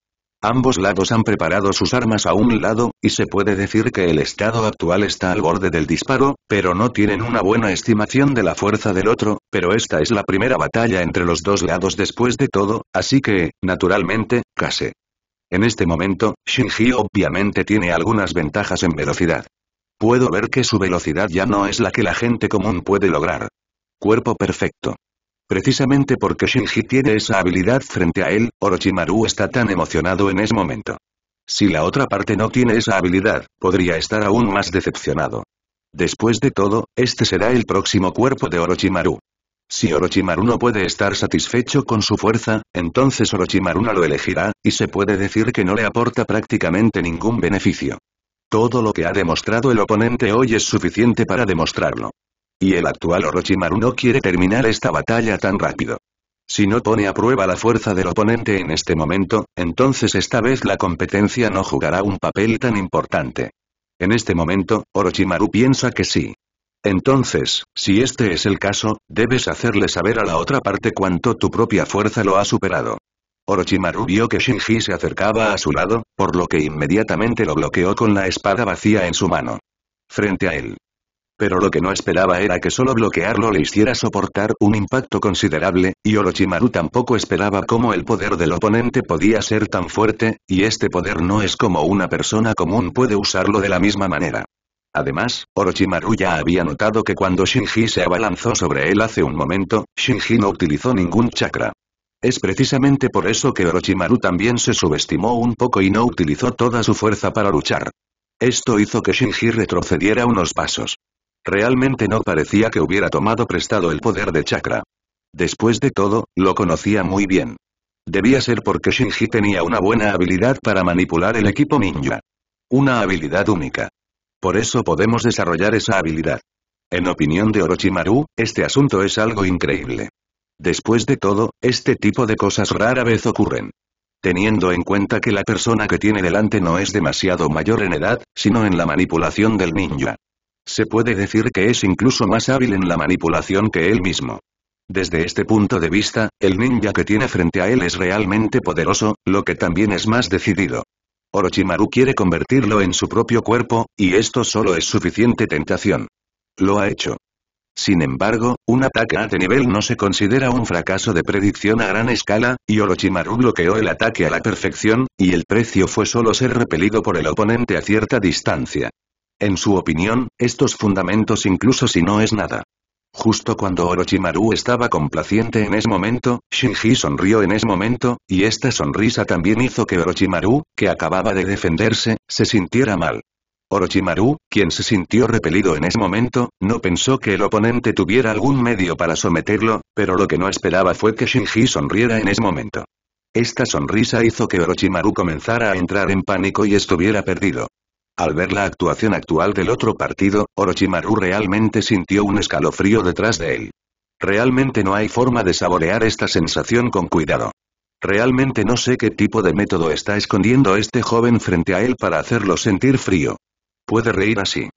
Speaker 1: Ambos lados han preparado sus armas a un lado, y se puede decir que el estado actual está al borde del disparo, pero no tienen una buena estimación de la fuerza del otro, pero esta es la primera batalla entre los dos lados después de todo, así que, naturalmente, case. En este momento, Shinji obviamente tiene algunas ventajas en velocidad. Puedo ver que su velocidad ya no es la que la gente común puede lograr. Cuerpo perfecto. Precisamente porque Shinji tiene esa habilidad frente a él, Orochimaru está tan emocionado en ese momento. Si la otra parte no tiene esa habilidad, podría estar aún más decepcionado. Después de todo, este será el próximo cuerpo de Orochimaru. Si Orochimaru no puede estar satisfecho con su fuerza, entonces Orochimaru no lo elegirá, y se puede decir que no le aporta prácticamente ningún beneficio. Todo lo que ha demostrado el oponente hoy es suficiente para demostrarlo. Y el actual Orochimaru no quiere terminar esta batalla tan rápido. Si no pone a prueba la fuerza del oponente en este momento, entonces esta vez la competencia no jugará un papel tan importante. En este momento, Orochimaru piensa que sí. Entonces, si este es el caso, debes hacerle saber a la otra parte cuánto tu propia fuerza lo ha superado. Orochimaru vio que Shinji se acercaba a su lado, por lo que inmediatamente lo bloqueó con la espada vacía en su mano. Frente a él, pero lo que no esperaba era que solo bloquearlo le hiciera soportar un impacto considerable, y Orochimaru tampoco esperaba cómo el poder del oponente podía ser tan fuerte, y este poder no es como una persona común puede usarlo de la misma manera. Además, Orochimaru ya había notado que cuando Shinji se abalanzó sobre él hace un momento, Shinji no utilizó ningún chakra. Es precisamente por eso que Orochimaru también se subestimó un poco y no utilizó toda su fuerza para luchar. Esto hizo que Shinji retrocediera unos pasos. Realmente no parecía que hubiera tomado prestado el poder de chakra. Después de todo, lo conocía muy bien. Debía ser porque Shinji tenía una buena habilidad para manipular el equipo ninja. Una habilidad única. Por eso podemos desarrollar esa habilidad. En opinión de Orochimaru, este asunto es algo increíble. Después de todo, este tipo de cosas rara vez ocurren. Teniendo en cuenta que la persona que tiene delante no es demasiado mayor en edad, sino en la manipulación del ninja. Se puede decir que es incluso más hábil en la manipulación que él mismo. Desde este punto de vista, el ninja que tiene frente a él es realmente poderoso, lo que también es más decidido. Orochimaru quiere convertirlo en su propio cuerpo, y esto solo es suficiente tentación. Lo ha hecho. Sin embargo, un ataque a este nivel no se considera un fracaso de predicción a gran escala, y Orochimaru bloqueó el ataque a la perfección, y el precio fue solo ser repelido por el oponente a cierta distancia. En su opinión, estos fundamentos incluso si no es nada. Justo cuando Orochimaru estaba complaciente en ese momento, Shinji sonrió en ese momento, y esta sonrisa también hizo que Orochimaru, que acababa de defenderse, se sintiera mal. Orochimaru, quien se sintió repelido en ese momento, no pensó que el oponente tuviera algún medio para someterlo, pero lo que no esperaba fue que Shinji sonriera en ese momento. Esta sonrisa hizo que Orochimaru comenzara a entrar en pánico y estuviera perdido. Al ver la actuación actual del otro partido, Orochimaru realmente sintió un escalofrío detrás de él. Realmente no hay forma de saborear esta sensación con cuidado. Realmente no sé qué tipo de método está escondiendo este joven frente a él para hacerlo sentir frío. Puede reír así.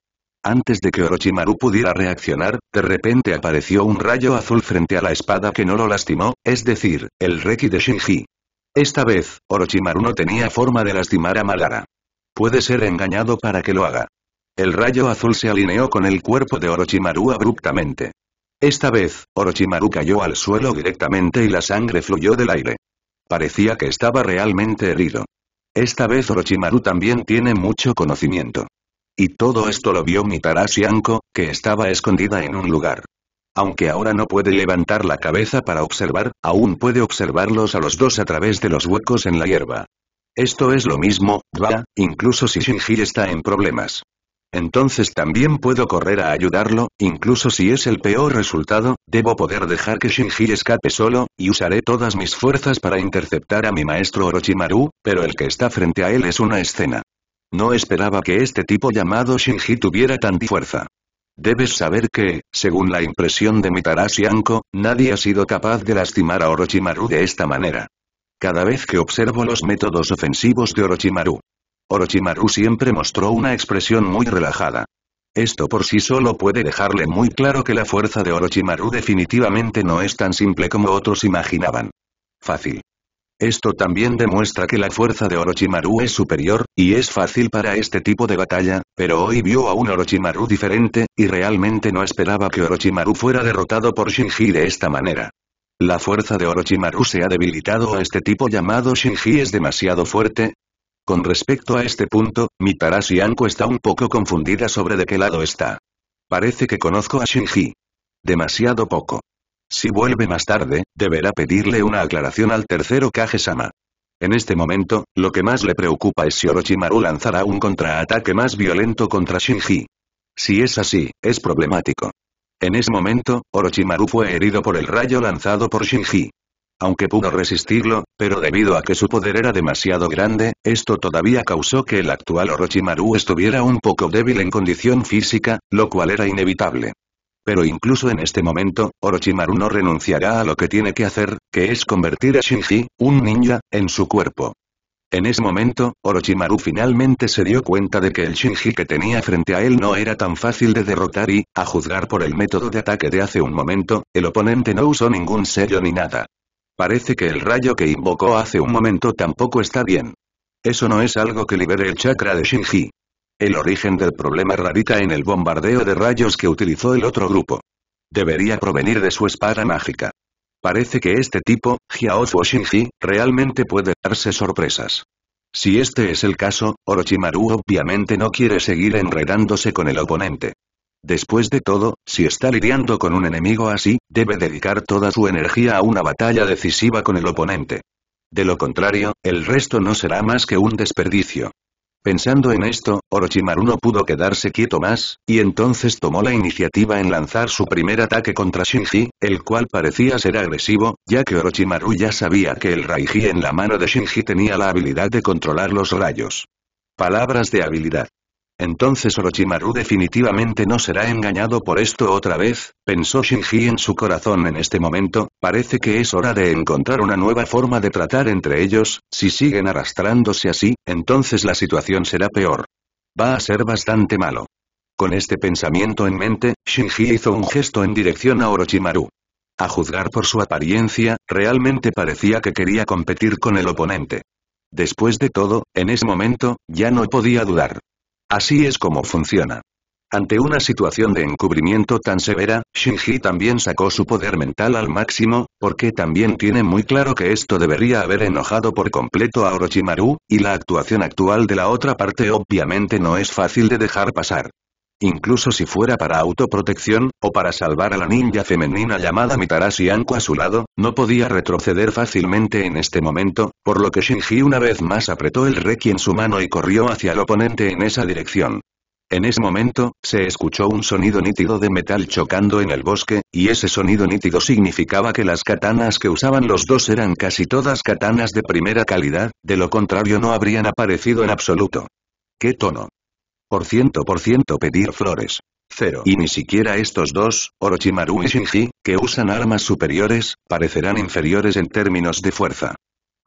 Speaker 1: Antes de que Orochimaru pudiera reaccionar, de repente apareció un rayo azul frente a la espada que no lo lastimó, es decir, el Reiki de Shinji. Esta vez, Orochimaru no tenía forma de lastimar a Malara. Puede ser engañado para que lo haga. El rayo azul se alineó con el cuerpo de Orochimaru abruptamente. Esta vez, Orochimaru cayó al suelo directamente y la sangre fluyó del aire. Parecía que estaba realmente herido. Esta vez Orochimaru también tiene mucho conocimiento. Y todo esto lo vio Mitarashi Anko, que estaba escondida en un lugar. Aunque ahora no puede levantar la cabeza para observar, aún puede observarlos a los dos a través de los huecos en la hierba. Esto es lo mismo, va, incluso si Shinji está en problemas. Entonces también puedo correr a ayudarlo, incluso si es el peor resultado, debo poder dejar que Shinji escape solo, y usaré todas mis fuerzas para interceptar a mi maestro Orochimaru, pero el que está frente a él es una escena. No esperaba que este tipo llamado Shinji tuviera tanta fuerza. Debes saber que, según la impresión de Mitarashi Anko, nadie ha sido capaz de lastimar a Orochimaru de esta manera. Cada vez que observo los métodos ofensivos de Orochimaru. Orochimaru siempre mostró una expresión muy relajada. Esto por sí solo puede dejarle muy claro que la fuerza de Orochimaru definitivamente no es tan simple como otros imaginaban. Fácil. Esto también demuestra que la fuerza de Orochimaru es superior, y es fácil para este tipo de batalla, pero hoy vio a un Orochimaru diferente, y realmente no esperaba que Orochimaru fuera derrotado por Shinji de esta manera. La fuerza de Orochimaru se ha debilitado a este tipo llamado Shinji es demasiado fuerte, con respecto a este punto, Mitarashi Anko está un poco confundida sobre de qué lado está. Parece que conozco a Shinji. Demasiado poco. Si vuelve más tarde, deberá pedirle una aclaración al tercero Kage-sama. En este momento, lo que más le preocupa es si Orochimaru lanzará un contraataque más violento contra Shinji. Si es así, es problemático. En ese momento, Orochimaru fue herido por el rayo lanzado por Shinji. Aunque pudo resistirlo, pero debido a que su poder era demasiado grande, esto todavía causó que el actual Orochimaru estuviera un poco débil en condición física, lo cual era inevitable. Pero incluso en este momento, Orochimaru no renunciará a lo que tiene que hacer, que es convertir a Shinji, un ninja, en su cuerpo. En ese momento, Orochimaru finalmente se dio cuenta de que el Shinji que tenía frente a él no era tan fácil de derrotar y, a juzgar por el método de ataque de hace un momento, el oponente no usó ningún sello ni nada. Parece que el rayo que invocó hace un momento tampoco está bien. Eso no es algo que libere el chakra de Shinji. El origen del problema radica en el bombardeo de rayos que utilizó el otro grupo. Debería provenir de su espada mágica. Parece que este tipo, Jiaozuo Shinji, realmente puede darse sorpresas. Si este es el caso, Orochimaru obviamente no quiere seguir enredándose con el oponente. Después de todo, si está lidiando con un enemigo así, debe dedicar toda su energía a una batalla decisiva con el oponente. De lo contrario, el resto no será más que un desperdicio. Pensando en esto, Orochimaru no pudo quedarse quieto más, y entonces tomó la iniciativa en lanzar su primer ataque contra Shinji, el cual parecía ser agresivo, ya que Orochimaru ya sabía que el Raiji en la mano de Shinji tenía la habilidad de controlar los rayos. Palabras de habilidad. Entonces Orochimaru definitivamente no será engañado por esto otra vez, pensó Shinji en su corazón en este momento, parece que es hora de encontrar una nueva forma de tratar entre ellos, si siguen arrastrándose así, entonces la situación será peor. Va a ser bastante malo. Con este pensamiento en mente, Shinji hizo un gesto en dirección a Orochimaru. A juzgar por su apariencia, realmente parecía que quería competir con el oponente. Después de todo, en ese momento, ya no podía dudar. Así es como funciona. Ante una situación de encubrimiento tan severa, Shinji también sacó su poder mental al máximo, porque también tiene muy claro que esto debería haber enojado por completo a Orochimaru, y la actuación actual de la otra parte obviamente no es fácil de dejar pasar incluso si fuera para autoprotección, o para salvar a la ninja femenina llamada Mitarashi Anko a su lado, no podía retroceder fácilmente en este momento, por lo que Shinji una vez más apretó el reki en su mano y corrió hacia el oponente en esa dirección. En ese momento, se escuchó un sonido nítido de metal chocando en el bosque, y ese sonido nítido significaba que las katanas que usaban los dos eran casi todas katanas de primera calidad, de lo contrario no habrían aparecido en absoluto. ¿Qué tono? Por ciento por ciento pedir flores. Cero. Y ni siquiera estos dos, Orochimaru y Shinji, que usan armas superiores, parecerán inferiores en términos de fuerza.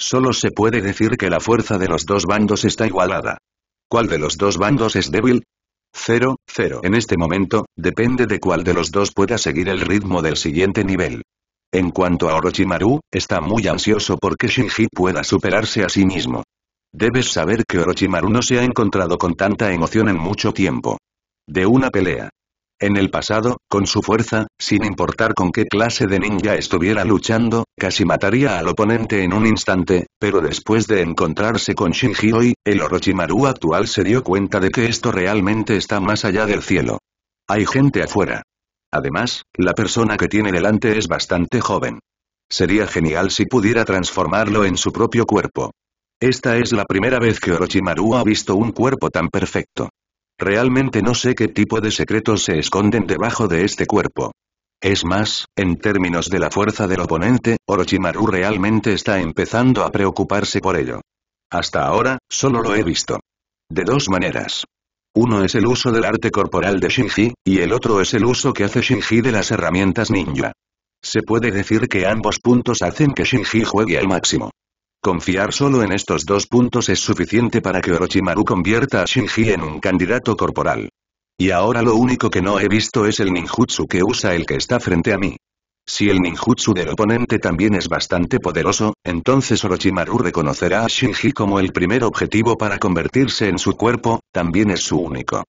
Speaker 1: Solo se puede decir que la fuerza de los dos bandos está igualada. ¿Cuál de los dos bandos es débil? 0, cero. En este momento, depende de cuál de los dos pueda seguir el ritmo del siguiente nivel. En cuanto a Orochimaru, está muy ansioso porque Shinji pueda superarse a sí mismo. Debes saber que Orochimaru no se ha encontrado con tanta emoción en mucho tiempo. De una pelea. En el pasado, con su fuerza, sin importar con qué clase de ninja estuviera luchando, casi mataría al oponente en un instante, pero después de encontrarse con Shinji hoy, el Orochimaru actual se dio cuenta de que esto realmente está más allá del cielo. Hay gente afuera. Además, la persona que tiene delante es bastante joven. Sería genial si pudiera transformarlo en su propio cuerpo. Esta es la primera vez que Orochimaru ha visto un cuerpo tan perfecto. Realmente no sé qué tipo de secretos se esconden debajo de este cuerpo. Es más, en términos de la fuerza del oponente, Orochimaru realmente está empezando a preocuparse por ello. Hasta ahora, solo lo he visto. De dos maneras. Uno es el uso del arte corporal de Shinji, y el otro es el uso que hace Shinji de las herramientas ninja. Se puede decir que ambos puntos hacen que Shinji juegue al máximo. Confiar solo en estos dos puntos es suficiente para que Orochimaru convierta a Shinji en un candidato corporal. Y ahora lo único que no he visto es el ninjutsu que usa el que está frente a mí. Si el ninjutsu del oponente también es bastante poderoso, entonces Orochimaru reconocerá a Shinji como el primer objetivo para convertirse en su cuerpo, también es su único.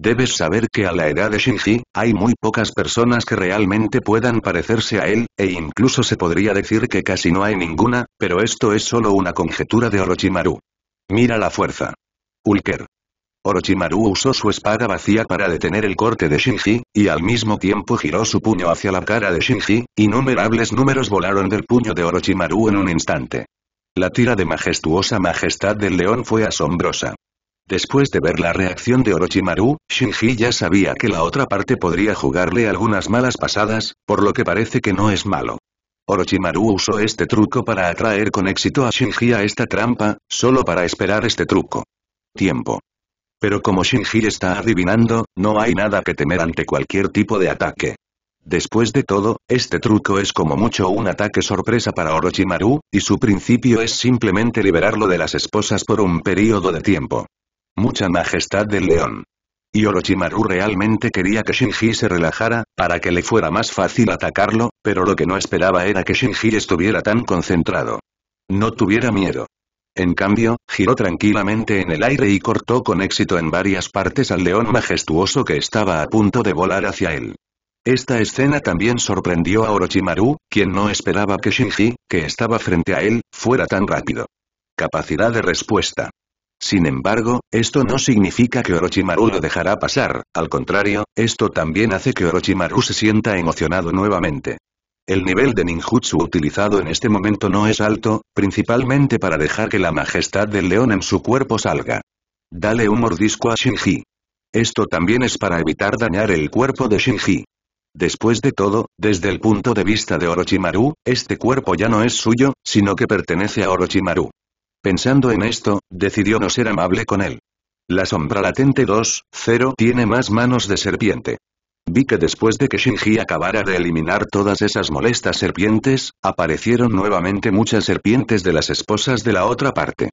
Speaker 1: Debes saber que a la edad de Shinji, hay muy pocas personas que realmente puedan parecerse a él, e incluso se podría decir que casi no hay ninguna, pero esto es solo una conjetura de Orochimaru. Mira la fuerza. Ulker. Orochimaru usó su espada vacía para detener el corte de Shinji, y al mismo tiempo giró su puño hacia la cara de Shinji, innumerables números volaron del puño de Orochimaru en un instante. La tira de majestuosa majestad del león fue asombrosa. Después de ver la reacción de Orochimaru, Shinji ya sabía que la otra parte podría jugarle algunas malas pasadas, por lo que parece que no es malo. Orochimaru usó este truco para atraer con éxito a Shinji a esta trampa, solo para esperar este truco. Tiempo. Pero como Shinji está adivinando, no hay nada que temer ante cualquier tipo de ataque. Después de todo, este truco es como mucho un ataque sorpresa para Orochimaru, y su principio es simplemente liberarlo de las esposas por un periodo de tiempo mucha majestad del león. Y Orochimaru realmente quería que Shinji se relajara, para que le fuera más fácil atacarlo, pero lo que no esperaba era que Shinji estuviera tan concentrado. No tuviera miedo. En cambio, giró tranquilamente en el aire y cortó con éxito en varias partes al león majestuoso que estaba a punto de volar hacia él. Esta escena también sorprendió a Orochimaru, quien no esperaba que Shinji, que estaba frente a él, fuera tan rápido. Capacidad de respuesta. Sin embargo, esto no significa que Orochimaru lo dejará pasar, al contrario, esto también hace que Orochimaru se sienta emocionado nuevamente. El nivel de ninjutsu utilizado en este momento no es alto, principalmente para dejar que la majestad del león en su cuerpo salga. Dale un mordisco a Shinji. Esto también es para evitar dañar el cuerpo de Shinji. Después de todo, desde el punto de vista de Orochimaru, este cuerpo ya no es suyo, sino que pertenece a Orochimaru. Pensando en esto, decidió no ser amable con él. La sombra latente 2-0 tiene más manos de serpiente. Vi que después de que Shinji acabara de eliminar todas esas molestas serpientes, aparecieron nuevamente muchas serpientes de las esposas de la otra parte.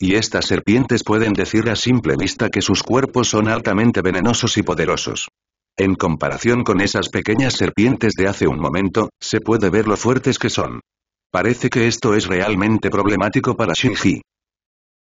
Speaker 1: Y estas serpientes pueden decir a simple vista que sus cuerpos son altamente venenosos y poderosos. En comparación con esas pequeñas serpientes de hace un momento, se puede ver lo fuertes que son. Parece que esto es realmente problemático para Shinji.